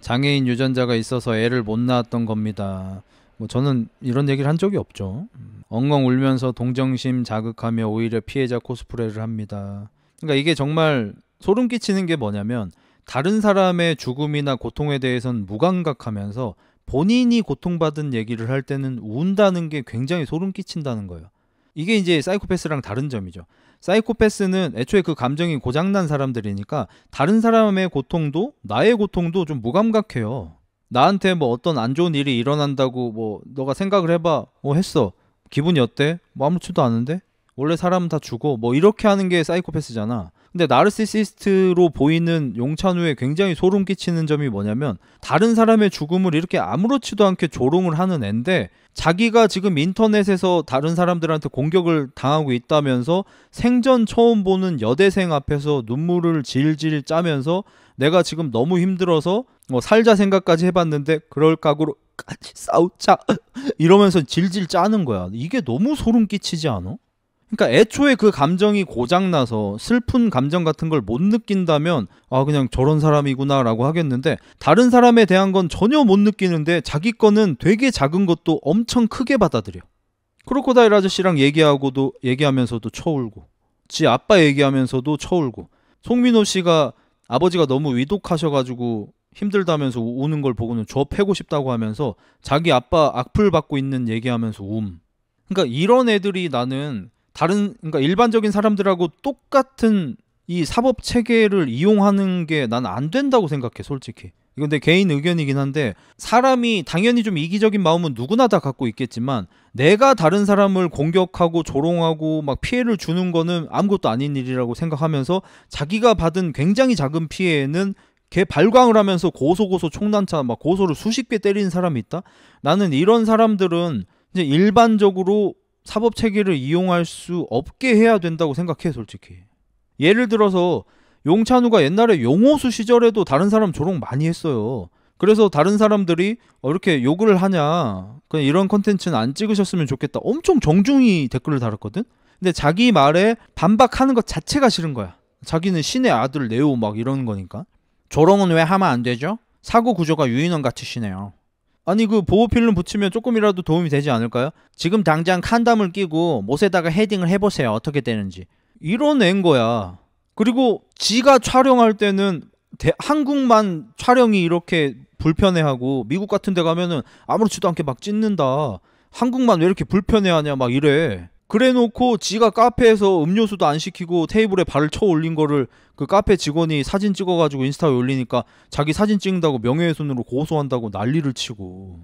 장애인 유전자가 있어서 애를 못 낳았던 겁니다. 뭐 저는 이런 얘기를 한 적이 없죠. 엉엉 울면서 동정심 자극하며 오히려 피해자 코스프레를 합니다. 그러니까 이게 정말 소름 끼치는 게 뭐냐면 다른 사람의 죽음이나 고통에 대해선 무감각하면서 본인이 고통받은 얘기를 할 때는 운다는 게 굉장히 소름 끼친다는 거예요. 이게 이제 사이코패스랑 다른 점이죠. 사이코패스는 애초에 그 감정이 고장난 사람들이니까 다른 사람의 고통도 나의 고통도 좀 무감각해요. 나한테 뭐 어떤 안 좋은 일이 일어난다고 뭐 너가 생각을 해봐. 어 했어. 기분이 어때? 뭐 아무렇지도 않은데? 원래 사람은 다 주고 뭐 이렇게 하는 게 사이코패스잖아. 근데 나르시시스트로 보이는 용찬우에 굉장히 소름 끼치는 점이 뭐냐면 다른 사람의 죽음을 이렇게 아무렇지도 않게 조롱을 하는 앤데 자기가 지금 인터넷에서 다른 사람들한테 공격을 당하고 있다면서 생전 처음 보는 여대생 앞에서 눈물을 질질 짜면서 내가 지금 너무 힘들어서 뭐 살자 생각까지 해봤는데 그럴 각오로 같이 싸우자 [laughs] 이러면서 질질 짜는 거야. 이게 너무 소름 끼치지 않아? 그러니까 애초에 그 감정이 고장나서 슬픈 감정 같은 걸 못 느낀다면 아 그냥 저런 사람이구나라고 하겠는데 다른 사람에 대한 건 전혀 못 느끼는데 자기 거는 되게 작은 것도 엄청 크게 받아들여. 크로코다일 아저씨랑 얘기하고도 얘기하면서도 쳐울고 지 아빠 얘기하면서도 쳐울고 송민호 씨가 아버지가 너무 위독하셔가지고 힘들다면서 우는 걸 보고는 저 패고 싶다고 하면서 자기 아빠 악플 받고 있는 얘기하면서 움. 그러니까 이런 애들이 나는 다른 그러니까 일반적인 사람들하고 똑같은 이 사법 체계를 이용하는 게 난 안 된다고 생각해 솔직히 이건 내 개인 의견이긴 한데 사람이 당연히 좀 이기적인 마음은 누구나 다 갖고 있겠지만 내가 다른 사람을 공격하고 조롱하고 막 피해를 주는 거는 아무것도 아닌 일이라고 생각하면서 자기가 받은 굉장히 작은 피해는 개 발광을 하면서 고소고소 총단차 막 고소를 수십 개 때리는 사람이 있다 나는 이런 사람들은 이제 일반적으로 사법 체계를 이용할 수 없게 해야 된다고 생각해 솔직히. 예를 들어서 용찬우가 옛날에 용호수 시절에도 다른 사람 조롱 많이 했어요. 그래서 다른 사람들이 어, 이렇게 욕을 하냐 그냥 이런 컨텐츠는 안 찍으셨으면 좋겠다 엄청 정중히 댓글을 달았거든 근데 자기 말에 반박하는 것 자체가 싫은 거야 자기는 신의 아들 내오막 이러는 거니까 조롱은 왜 하면 안 되죠? 사고 구조가 유인원 같으시네요 아니 그 보호필름 붙이면 조금이라도 도움이 되지 않을까요? 지금 당장 칸담을 끼고 못에다가 헤딩을 해보세요. 어떻게 되는지. 이런앤 거야. 그리고 지가 촬영할 때는 대, 한국만 촬영이 이렇게 불편해하고 미국 같은 데 가면은 아무렇지도 않게 막찢는다 한국만 왜 이렇게 불편해하냐 막 이래. 그래놓고 지가 카페에서 음료수도 안 시키고 테이블에 발을 쳐 올린 거를 그 카페 직원이 사진 찍어가지고 인스타에 올리니까 자기 사진 찍는다고 명예훼손으로 고소한다고 난리를 치고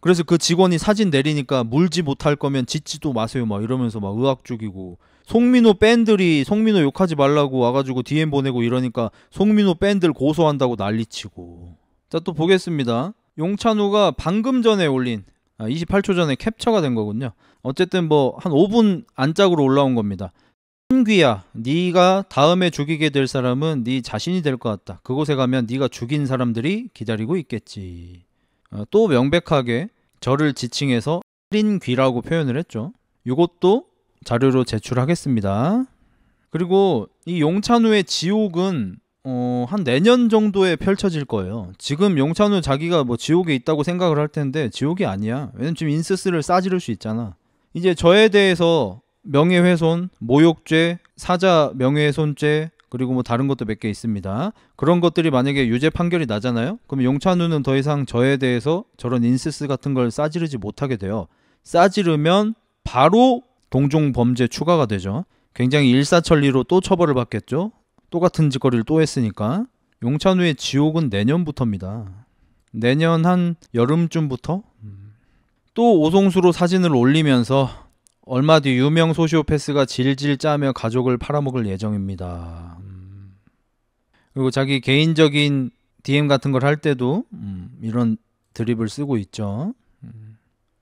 그래서 그 직원이 사진 내리니까 물지 못할 거면 짖지도 마세요 막 이러면서 막 의학 죽이고 송민호 밴들이 송민호 욕하지 말라고 와가지고 DM 보내고 이러니까 송민호 밴들 고소한다고 난리치고 자 또 보겠습니다 용찬우가 방금 전에 올린 아, 28초 전에 캡처가 된 거군요 어쨌든 뭐 한 5분 안짝으로 올라온 겁니다. 신귀야, 네가 다음에 죽이게 될 사람은 네 자신이 될 것 같다. 그곳에 가면 네가 죽인 사람들이 기다리고 있겠지. 어, 또 명백하게 저를 지칭해서 살귀라고 표현을 했죠. 이것도 자료로 제출하겠습니다. 그리고 이 용찬우의 지옥은 어, 한 내년 정도에 펼쳐질 거예요. 지금 용찬우 자기가 뭐 지옥에 있다고 생각을 할 텐데 지옥이 아니야. 왜냐면 지금 인스스를 싸지를 수 있잖아. 이제 저에 대해서 명예훼손, 모욕죄, 사자 명예훼손죄 그리고 뭐 다른 것도 몇 개 있습니다. 그런 것들이 만약에 유죄 판결이 나잖아요. 그럼 용찬우는 더 이상 저에 대해서 저런 인스스 같은 걸 싸지르지 못하게 돼요. 싸지르면 바로 동종 범죄 추가가 되죠. 굉장히 일사천리로 또 처벌을 받겠죠. 똑같은 짓거리를 또 했으니까. 용찬우의 지옥은 내년부터입니다. 내년 한 여름쯤부터 음. 또 오송수로 사진을 올리면서 얼마 뒤 유명 소시오패스가 질질 짜며 가족을 팔아먹을 예정입니다. 음. 그리고 자기 개인적인 DM 같은 걸 할 때도 음, 이런 드립을 쓰고 있죠.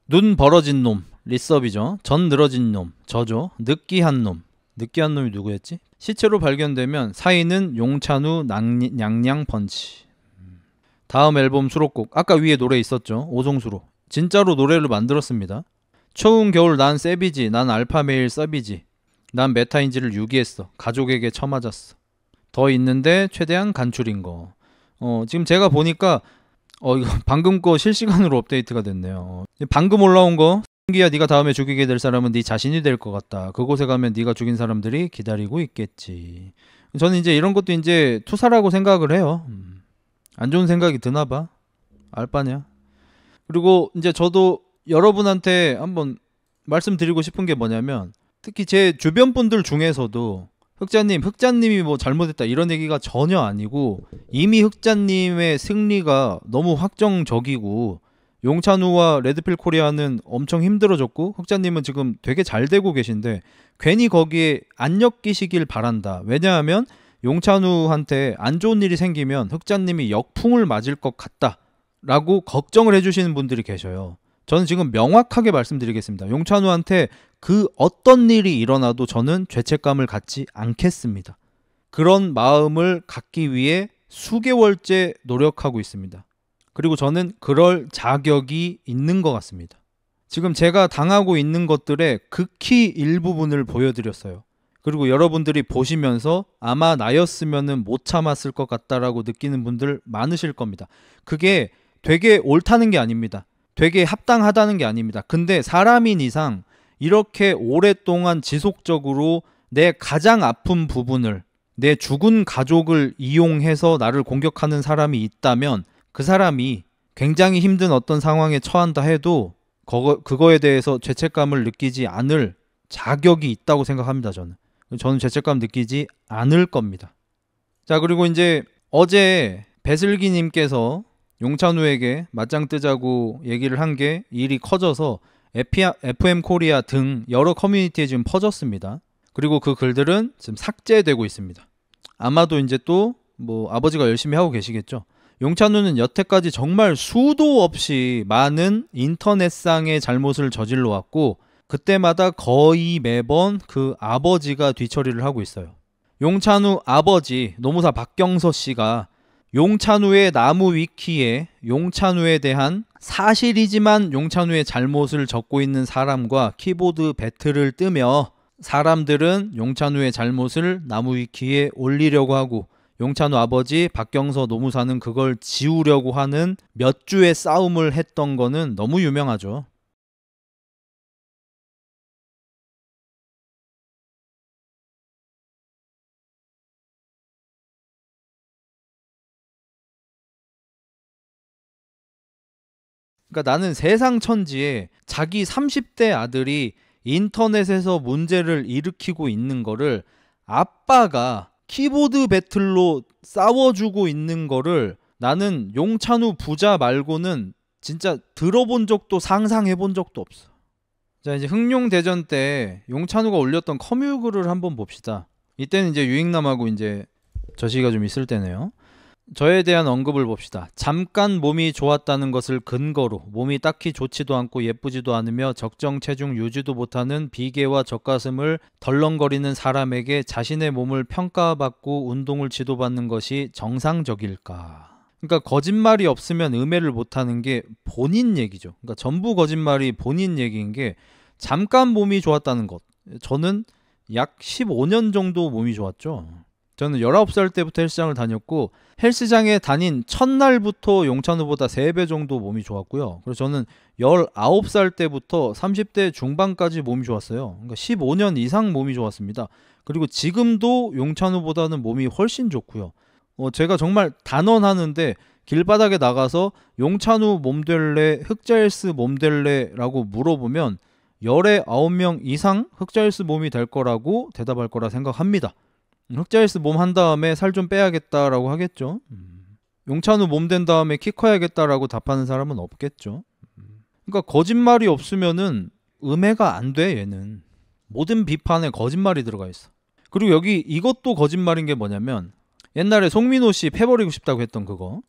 눈 벌어진 놈, 리섭이죠. 전 늘어진 놈, 저죠. 느끼한 놈. 느끼한 놈이 누구였지? 시체로 발견되면 사인은 용찬우 낭, 냥냥 펀치. 음. 다음 앨범 수록곡 아까 위에 노래 있었죠 오송수로 진짜로 노래를 만들었습니다. 초운 겨울 난 세비지, 난 알파메일 서비지, 난 메타인지를 유기했어. 가족에게 처맞았어. 더 있는데 최대한 간출인 거. 어, 지금 제가 보니까 어, 이거 [laughs] 방금 거 실시간으로 업데이트가 됐네요. 어, 방금 올라온 거 승기야 네가 다음에 죽이게 될 사람은 네 자신이 될 것 같다. 그곳에 가면 네가 죽인 사람들이 기다리고 있겠지. 저는 이제 이런 것도 이제 투사라고 생각을 해요. 음, 안 좋은 생각이 드나 봐. 알바냐? 그리고 이제 저도 여러분한테 한번 말씀드리고 싶은 게 뭐냐면 특히 제 주변 분들 중에서도 흑자님, 흑자님이 뭐 잘못했다 이런 얘기가 전혀 아니고 이미 흑자님의 승리가 너무 확정적이고 용찬우와 레드필 코리아는 엄청 힘들어졌고 흑자님은 지금 되게 잘 되고 계신데 괜히 거기에 안 엮이시길 바란다. 왜냐하면 용찬우한테 안 좋은 일이 생기면 흑자님이 역풍을 맞을 것 같다. 라고 걱정을 해주시는 분들이 계셔요. 저는 지금 명확하게 말씀드리겠습니다. 용찬우한테 그 어떤 일이 일어나도 저는 죄책감을 갖지 않겠습니다. 그런 마음을 갖기 위해 수개월째 노력하고 있습니다. 그리고 저는 그럴 자격이 있는 것 같습니다. 지금 제가 당하고 있는 것들의 극히 일부분을 보여드렸어요. 그리고 여러분들이 보시면서 아마 나였으면못 참았을 것 같다라고 느끼는 분들 많으실 겁니다. 그게 되게 옳다는 게 아닙니다. 되게 합당하다는 게 아닙니다. 근데 사람인 이상 이렇게 오랫동안 지속적으로 내 가장 아픈 부분을 내 죽은 가족을 이용해서 나를 공격하는 사람이 있다면 그 사람이 굉장히 힘든 어떤 상황에 처한다 해도 그거, 그거에 대해서 죄책감을 느끼지 않을 자격이 있다고 생각합니다 저는 저는 죄책감 느끼지 않을 겁니다 자 그리고 이제 어제 배슬기님께서 용찬우에게 맞짱 뜨자고 얘기를 한 게 일이 커져서 FM 코리아 등 여러 커뮤니티에 지금 퍼졌습니다. 그리고 그 글들은 지금 삭제되고 있습니다. 아마도 이제 또 뭐 아버지가 열심히 하고 계시겠죠. 용찬우는 여태까지 정말 수도 없이 많은 인터넷상의 잘못을 저질러 왔고 그때마다 거의 매번 그 아버지가 뒤처리를 하고 있어요. 용찬우 아버지 노무사 박경서 씨가 용찬우의 나무 위키에 용찬우에 대한 사실이지만 용찬우의 잘못을 적고 있는 사람과 키보드 배틀을 뜨며 사람들은 용찬우의 잘못을 나무 위키에 올리려고 하고 용찬우 아버지 박경서 노무사는 그걸 지우려고 하는 몇 주의 싸움을 했던 거는 너무 유명하죠. 그러니까 나는 세상 천지에 자기 30대 아들이 인터넷에서 문제를 일으키고 있는 거를 아빠가 키보드 배틀로 싸워주고 있는 거를 나는 용찬우 부자 말고는 진짜 들어본 적도 상상해본 적도 없어. 자 이제 흥룡대전 때 용찬우가 올렸던 커뮤글을 한번 봅시다. 이때는 이제 유익남하고 이제 저시가 기좀 있을 때네요. 저에 대한 언급을 봅시다. 잠깐 몸이 좋았다는 것을 근거로 몸이 딱히 좋지도 않고 예쁘지도 않으며 적정 체중 유지도 못하는 비계와 젖가슴을 덜렁거리는 사람에게 자신의 몸을 평가받고 운동을 지도받는 것이 정상적일까? 그러니까 거짓말이 없으면 음해를 못하는 게 본인 얘기죠. 그러니까 전부 거짓말이 본인 얘기인 게 잠깐 몸이 좋았다는 것. 저는 약 15년 정도 몸이 좋았죠. 저는 19살 때부터 헬스장을 다녔고 헬스장에 다닌 첫날부터 용찬우보다 3배 정도 몸이 좋았고요. 그래서 저는 19살 때부터 30대 중반까지 몸이 좋았어요. 그러니까 15년 이상 몸이 좋았습니다. 그리고 지금도 용찬우보다는 몸이 훨씬 좋고요. 어, 제가 정말 단언하는데 길바닥에 나가서 용찬우 몸될래 흑자일스 몸될래라고 물어보면 열에 아홉 명 이상 흑자일스 몸이 될 거라고 대답할 거라 생각합니다. 흑자일스 몸한 다음에 살 좀 빼야겠다라고 하겠죠. 용찬우 몸 된 다음에 키 커야겠다라고 답하는 사람은 없겠죠. 그러니까 거짓말이 없으면은 음해가 안 돼 얘는 모든 비판에 거짓말이 들어가 있어. 그리고 여기 이것도 거짓말인 게 뭐냐면 옛날에 송민호 씨 패버리고 싶다고 했던 그거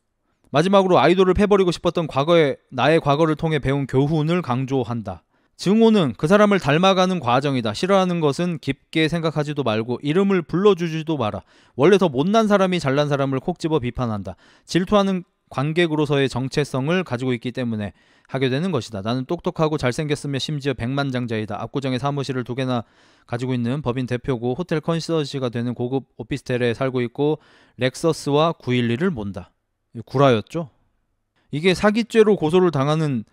마지막으로 아이돌을 패버리고 싶었던 과거의 나의 과거를 통해 배운 교훈을 강조한다. 증오는 그 사람을 닮아가는 과정이다. 싫어하는 것은 깊게 생각하지도 말고 이름을 불러주지도 마라. 원래 더 못난 사람이 잘난 사람을 콕 집어 비판한다. 질투하는 관객으로서의 정체성을 가지고 있기 때문에 하게 되는 것이다. 나는 똑똑하고 잘생겼으며 심지어 백만장자이다. 압구정에 사무실을 두 개나 가지고 있는 법인 대표고 호텔 컨시어지가 되는 고급 오피스텔에 살고 있고 렉서스와 911을 몬다. 구라였죠. 이게 사기죄로 고소를 당하는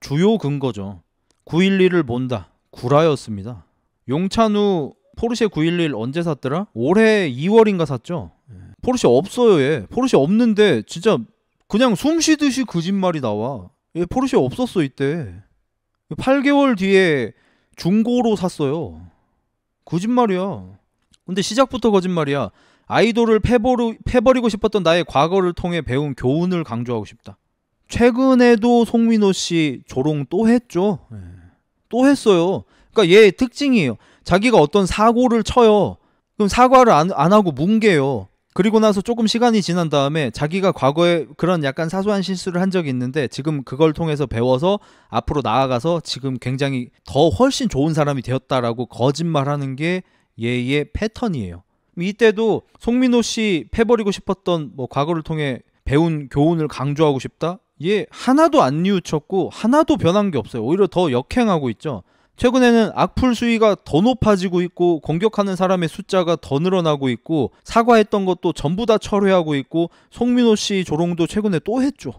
주요 근거죠. 911을 본다 구라였습니다. 용찬우 포르쉐 911 언제 샀더라? 올해 2월인가 샀죠. 예. 포르쉐 없어요 얘. 포르쉐 없는데 진짜 그냥 숨 쉬듯이 거짓말이 나와. 얘 포르쉐 없었어 이때. 8개월 뒤에 중고로 샀어요. 거짓말이야. 근데 시작부터 거짓말이야. 아이돌을 패버리, 패버리고 싶었던 나의 과거를 통해 배운 교훈을 강조하고 싶다. 최근에도 송민호 씨 조롱 또 했죠. 예. 또 했어요. 그러니까 얘 특징이에요. 자기가 어떤 사고를 쳐요. 그럼 사과를 안, 안 하고 뭉개요. 그리고 나서 조금 시간이 지난 다음에 자기가 과거에 그런 약간 사소한 실수를 한 적이 있는데 지금 그걸 통해서 배워서 앞으로 나아가서 지금 굉장히 더 훨씬 좋은 사람이 되었다라고 거짓말하는 게 얘의 패턴이에요. 이때도 송민호 씨 패버리고 싶었던 뭐 과거를 통해 배운 교훈을 강조하고 싶다? 얘 하나도 안 뉘우쳤고 하나도 변한 게 없어요. 오히려 더 역행하고 있죠. 최근에는 악플 수위가 더 높아지고 있고 공격하는 사람의 숫자가 더 늘어나고 있고 사과했던 것도 전부 다 철회하고 있고 송민호 씨 조롱도 최근에 또 했죠.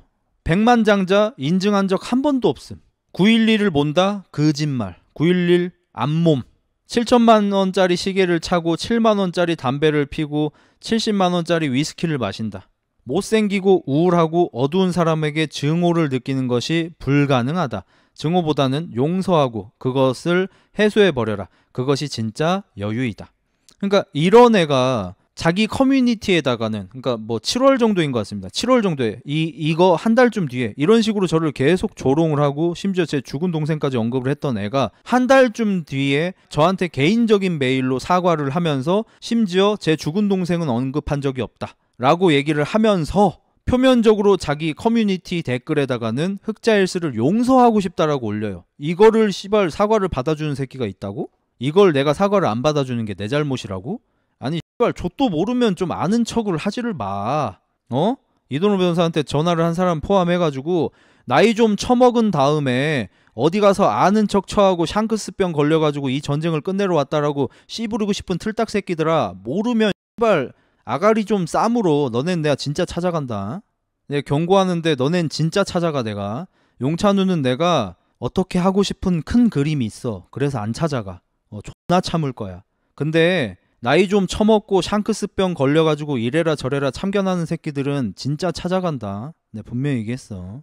백만장자 인증한 적 한 번도 없음. 911을 본다 거짓말. 911 안몸. 7천만 원짜리 시계를 차고 7만 원짜리 담배를 피고 70만 원짜리 위스키를 마신다. 못생기고 우울하고 어두운 사람에게 증오를 느끼는 것이 불가능하다. 증오보다는 용서하고 그것을 해소해버려라. 그것이 진짜 여유이다. 그러니까 이런 애가 자기 커뮤니티에다가는 그러니까 뭐 7월 정도인 것 같습니다. 7월 정도에 이 이거 한 달쯤 뒤에 이런 식으로 저를 계속 조롱을 하고 심지어 제 죽은 동생까지 언급을 했던 애가 한 달쯤 뒤에 저한테 개인적인 메일로 사과를 하면서 심지어 제 죽은 동생은 언급한 적이 없다. 라고 얘기를 하면서 표면적으로 자기 커뮤니티 댓글에다가는 흑자일스를 용서하고 싶다라고 올려요. 이거를 씨발 사과를 받아주는 새끼가 있다고? 이걸 내가 사과를 안 받아주는 게 내 잘못이라고? 아니 씨발 저도 모르면 좀 아는 척을 하지를 마. 어? 이동호 변호사한테 전화를 한 사람 포함해가지고 나이 좀 처먹은 다음에 어디 가서 아는 척 처하고 샹크스병 걸려가지고 이 전쟁을 끝내러 왔다라고 씨부르고 싶은 틀딱 새끼들아 모르면 씨발 아가리 좀싸으로 너넨 내가 진짜 찾아간다. 내가 경고하는데 너넨 진짜 찾아가 내가. 용찬우는 내가 어떻게 하고 싶은 큰 그림이 있어. 그래서 안 찾아가. 어, 존나 참을 거야. 근데 나이 좀 처먹고 샹크스병 걸려가지고 이래라 저래라 참견하는 새끼들은 진짜 찾아간다. 내 네, 분명히 얘기했어.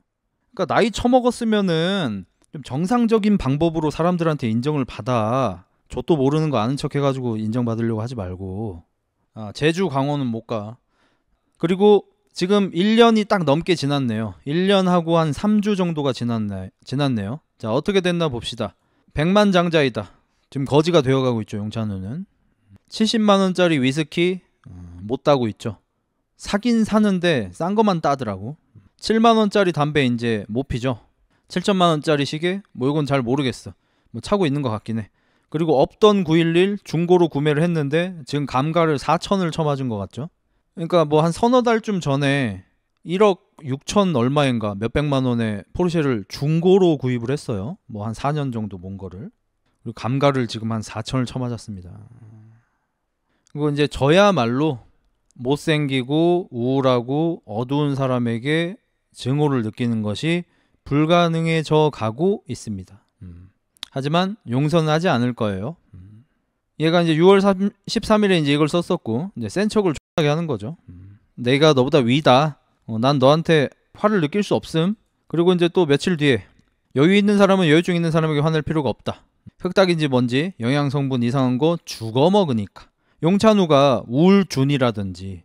그러니까 나이 처먹었으면은 좀 정상적인 방법으로 사람들한테 인정을 받아. 저도 모르는 거 아는 척 해가지고 인정받으려고 하지 말고. 아, 제주 강원은 못 가. 그리고 지금 1년이 딱 넘게 지났네요. 1년하고 한 3주 정도가 지났네, 지났네요. 자, 어떻게 됐나 봅시다. 100만 장자이다. 지금 거지가 되어가고 있죠, 용찬우는. 70만원짜리 위스키 어, 못 따고 있죠. 사긴 사는데 싼것만 따더라고. 7만원짜리 담배 이제 못 피죠. 7천만원짜리 시계? 뭐 이건 잘 모르겠어. 뭐 차고 있는 것 같긴 해. 그리고 없던 911 중고로 구매를 했는데 지금 감가를 4천을 쳐맞은 것 같죠? 그러니까 뭐 한 서너 달쯤 전에 1억 6천 얼마인가 몇백만 원에 포르쉐를 중고로 구입을 했어요. 뭐 한 4년 정도 몬 거를. 그리고 감가를 지금 한 4천을 쳐맞았습니다. 그리고 이제 저야말로 못생기고 우울하고 어두운 사람에게 증오를 느끼는 것이 불가능해져 가고 있습니다. 하지만 용서는 하지 않을 거예요. 얘가 이제 6월 3, 13일에 이제 이걸 썼었고 이제 센 척을 하게 하는 거죠. 내가 너보다 위다. 어, 난 너한테 화를 느낄 수 없음. 그리고 이제 또 며칠 뒤에 여유 있는 사람은 여유중 있는 사람에게 화낼 필요가 없다. 흑닭인지 뭔지 영양 성분 이상한 거 죽어 먹으니까. 용찬우가 울준이라든지리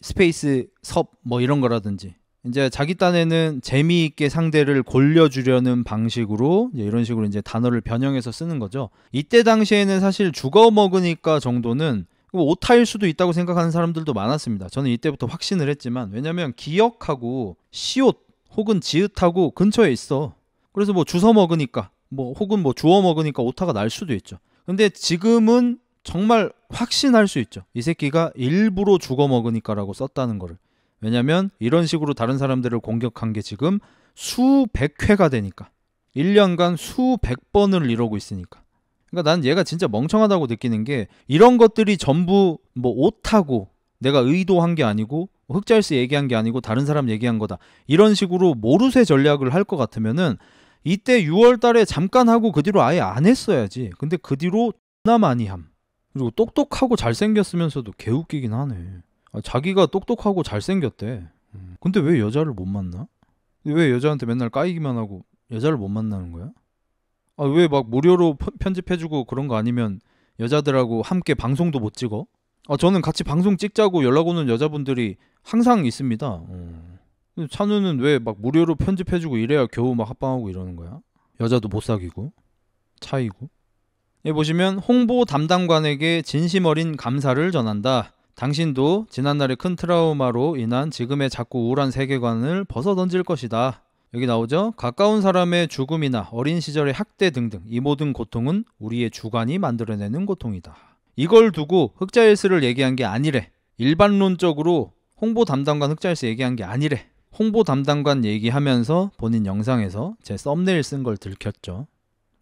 스페이스 섭 뭐 이런 거라든지 이제 자기 딴에는 재미있게 상대를 골려주려는 방식으로 이제 이런 식으로 이제 단어를 변형해서 쓰는 거죠. 이때 당시에는 사실 죽어 먹으니까 정도는 뭐 오타일 수도 있다고 생각하는 사람들도 많았습니다. 저는 이때부터 확신을 했지만 왜냐면 기억하고 시옷 혹은 지읒하고 근처에 있어. 그래서 뭐 주워 먹으니까 뭐 혹은 뭐 주워 먹으니까 오타가 날 수도 있죠. 근데 지금은 정말 확신할 수 있죠. 이 새끼가 일부러 죽어 먹으니까라고 썼다는 거를. 왜냐면 이런 식으로 다른 사람들을 공격한 게 지금 수백 회가 되니까 1년간 수백 번을 이러고 있으니까 그러니까 난 얘가 진짜 멍청하다고 느끼는 게 이런 것들이 전부 뭐옷하고 내가 의도한 게 아니고 흑자일스 얘기한 게 아니고 다른 사람 얘기한 거다 이런 식으로 모르쇠 전략을 할 것 같으면은 이때 6월 달에 잠깐 하고 그 뒤로 아예 안 했어야지 근데 그 뒤로 나 많이 함 그리고 똑똑하고 잘생겼으면서도 개웃기긴 하네 아, 자기가 똑똑하고 잘생겼대. 음. 근데 왜 여자를 못 만나? 왜 여자한테 맨날 까이기만 하고 여자를 못 만나는 거야? 아, 왜 막 무료로 편집해주고 그런 거 아니면 여자들하고 함께 방송도 못 찍어? 아, 저는 같이 방송 찍자고 연락 오는 여자분들이 항상 있습니다. 음. 찬우는 왜 막 무료로 편집해주고 이래야 겨우 막 합방하고 이러는 거야? 여자도 못 사귀고 차이고. 예, 보시면 홍보 담당관에게 진심 어린 감사를 전한다. 당신도 지난날의 큰 트라우마로 인한 지금의 자꾸 우울한 세계관을 벗어던질 것이다. 여기 나오죠? 가까운 사람의 죽음이나 어린 시절의 학대 등등 이 모든 고통은 우리의 주관이 만들어내는 고통이다. 이걸 두고 흑자일스를 얘기한 게 아니래. 일반론적으로 홍보 담당관 흑자일스 얘기한 게 아니래. 홍보 담당관 얘기하면서 본인 영상에서 제 썸네일 쓴 걸 들켰죠.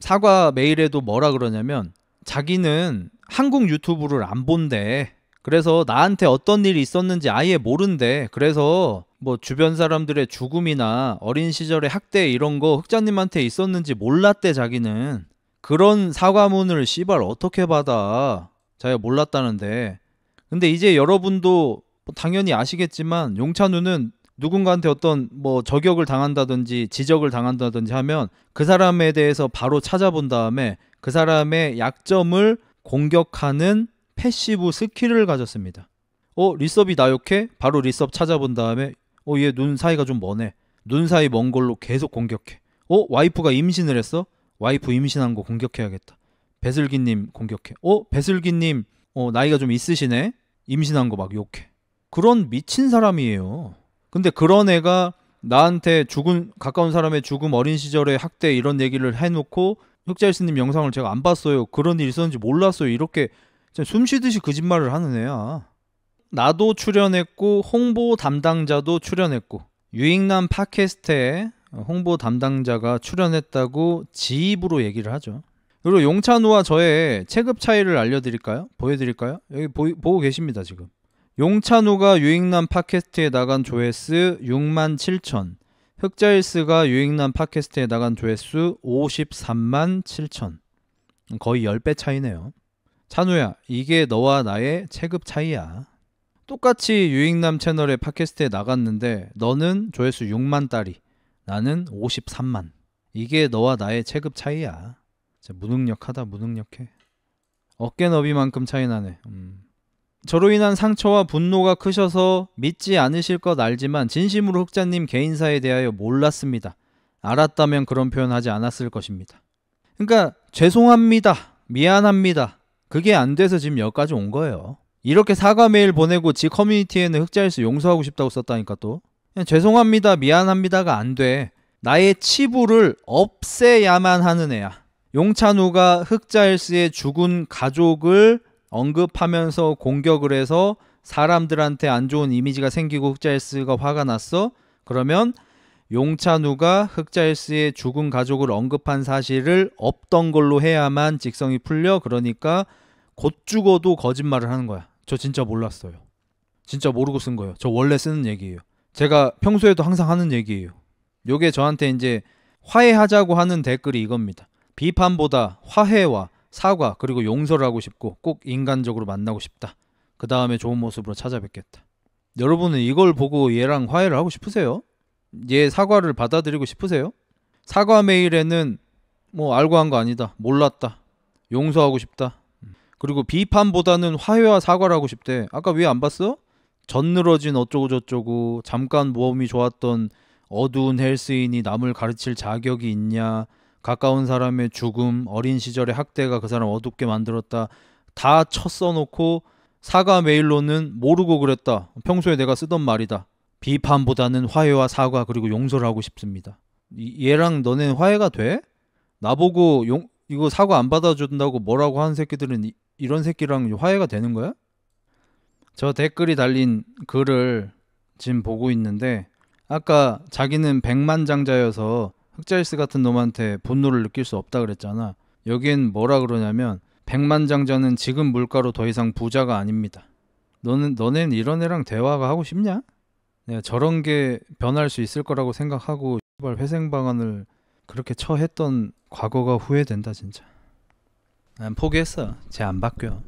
사과 메일에도 뭐라 그러냐면 자기는 한국 유튜브를 안 본대. 그래서 나한테 어떤 일이 있었는지 아예 모른대. 그래서 뭐 주변 사람들의 죽음이나 어린 시절의 학대 이런 거 흑자님한테 있었는지 몰랐대 자기는. 그런 사과문을 씨발 어떻게 받아. 자기가 몰랐다는데. 근데 이제 여러분도 당연히 아시겠지만 용찬우는 누군가한테 어떤 뭐 저격을 당한다든지 지적을 당한다든지 하면 그 사람에 대해서 바로 찾아본 다음에 그 사람의 약점을 공격하는 패시브 스킬을 가졌습니다. 어, 리섭이 나 욕해? 바로 리섭 찾아본 다음에 어, 얘 눈 사이가 좀 머네. 눈 사이 먼 걸로 계속 공격해. 어, 와이프가 임신을 했어? 와이프 임신한 거 공격해야겠다. 배슬기님 공격해. 어, 배슬기님 어, 나이가 좀 있으시네? 임신한 거 막 욕해. 그런 미친 사람이에요. 근데 그런 애가 나한테 죽은 가까운 사람의 죽음 어린 시절의 학대 이런 얘기를 해놓고 흑자일스님 영상을 제가 안 봤어요. 그런 일이 있었는지 몰랐어요. 이렇게 숨 쉬듯이 거짓말을 하는 애야. 나도 출연했고 홍보 담당자도 출연했고 유익남 팟캐스트에 홍보 담당자가 출연했다고 지입으로 얘기를 하죠. 그리고 용찬우와 저의 체급 차이를 알려드릴까요? 보여드릴까요? 여기 보, 보고 계십니다 지금. 용찬우가 유익남 팟캐스트에 나간 조회수 6만 7천 흑자일스가 유익남 팟캐스트에 나간 조회수 53만 7천 거의 10배 차이네요 찬우야, 이게 너와 나의 체급 차이야. 똑같이 유익남 채널의 팟캐스트에 나갔는데 너는 조회수 6만 딸이, 나는 53만. 이게 너와 나의 체급 차이야. 진짜 무능력하다, 무능력해. 어깨 너비만큼 차이 나네. 음. 저로 인한 상처와 분노가 크셔서 믿지 않으실 것 알지만 진심으로 흑자님 개인사에 대하여 몰랐습니다. 알았다면 그런 표현하지 않았을 것입니다. 그러니까 죄송합니다. 미안합니다. 그게 안 돼서 지금 여기까지 온 거예요. 이렇게 사과 메일 보내고 지 커뮤니티에는 흑자일수 용서하고 싶다고 썼다니까 또. 죄송합니다, 미안합니다가 안 돼. 나의 치부를 없애야만 하는 애야. 용찬우가 흑자일스의 죽은 가족을 언급하면서 공격을 해서 사람들한테 안 좋은 이미지가 생기고 흑자일스가 화가 났어. 그러면 용찬우가 흑자일스의 죽은 가족을 언급한 사실을 없던 걸로 해야만 직성이 풀려. 그러니까 곧 죽어도 거짓말을 하는 거야. 저 진짜 몰랐어요. 진짜 모르고 쓴 거예요. 저 원래 쓰는 얘기예요. 제가 평소에도 항상 하는 얘기예요. 요게 저한테 이제 화해하자고 하는 댓글이 이겁니다. 비판보다 화해와 사과 그리고 용서를 하고 싶고 꼭 인간적으로 만나고 싶다. 그 다음에 좋은 모습으로 찾아뵙겠다. 여러분은 이걸 보고 얘랑 화해를 하고 싶으세요? 얘 사과를 받아들이고 싶으세요? 사과 메일에는 뭐 알고 한 거 아니다. 몰랐다. 용서하고 싶다. 그리고 비판보다는 화해와 사과를 하고 싶대. 아까 왜 안 봤어? 전늘어진 어쩌고저쩌고 잠깐 모험이 좋았던 어두운 헬스인이 남을 가르칠 자격이 있냐 가까운 사람의 죽음 어린 시절의 학대가 그 사람 어둡게 만들었다 다 쳐 써놓고 사과 메일로는 모르고 그랬다 평소에 내가 쓰던 말이다 비판보다는 화해와 사과 그리고 용서를 하고 싶습니다 얘랑 너네 화해가 돼? 나보고 용, 이거 사과 안 받아준다고 뭐라고 하는 새끼들은 이런 새끼랑 화해가 되는 거야? 저 댓글이 달린 글을 지금 보고 있는데 아까 자기는 백만장자여서 흑자일스 같은 놈한테 분노를 느낄 수 없다 그랬잖아. 여기엔 뭐라 그러냐면 백만장자는 지금 물가로 더 이상 부자가 아닙니다. 너는 너넨 이런 애랑 대화가 하고 싶냐? 내가 저런 게 변할 수 있을 거라고 생각하고 회생 방안을 그렇게 처했던 과거가 후회된다 진짜. 난 포기했어. 쟤 안 바뀌어.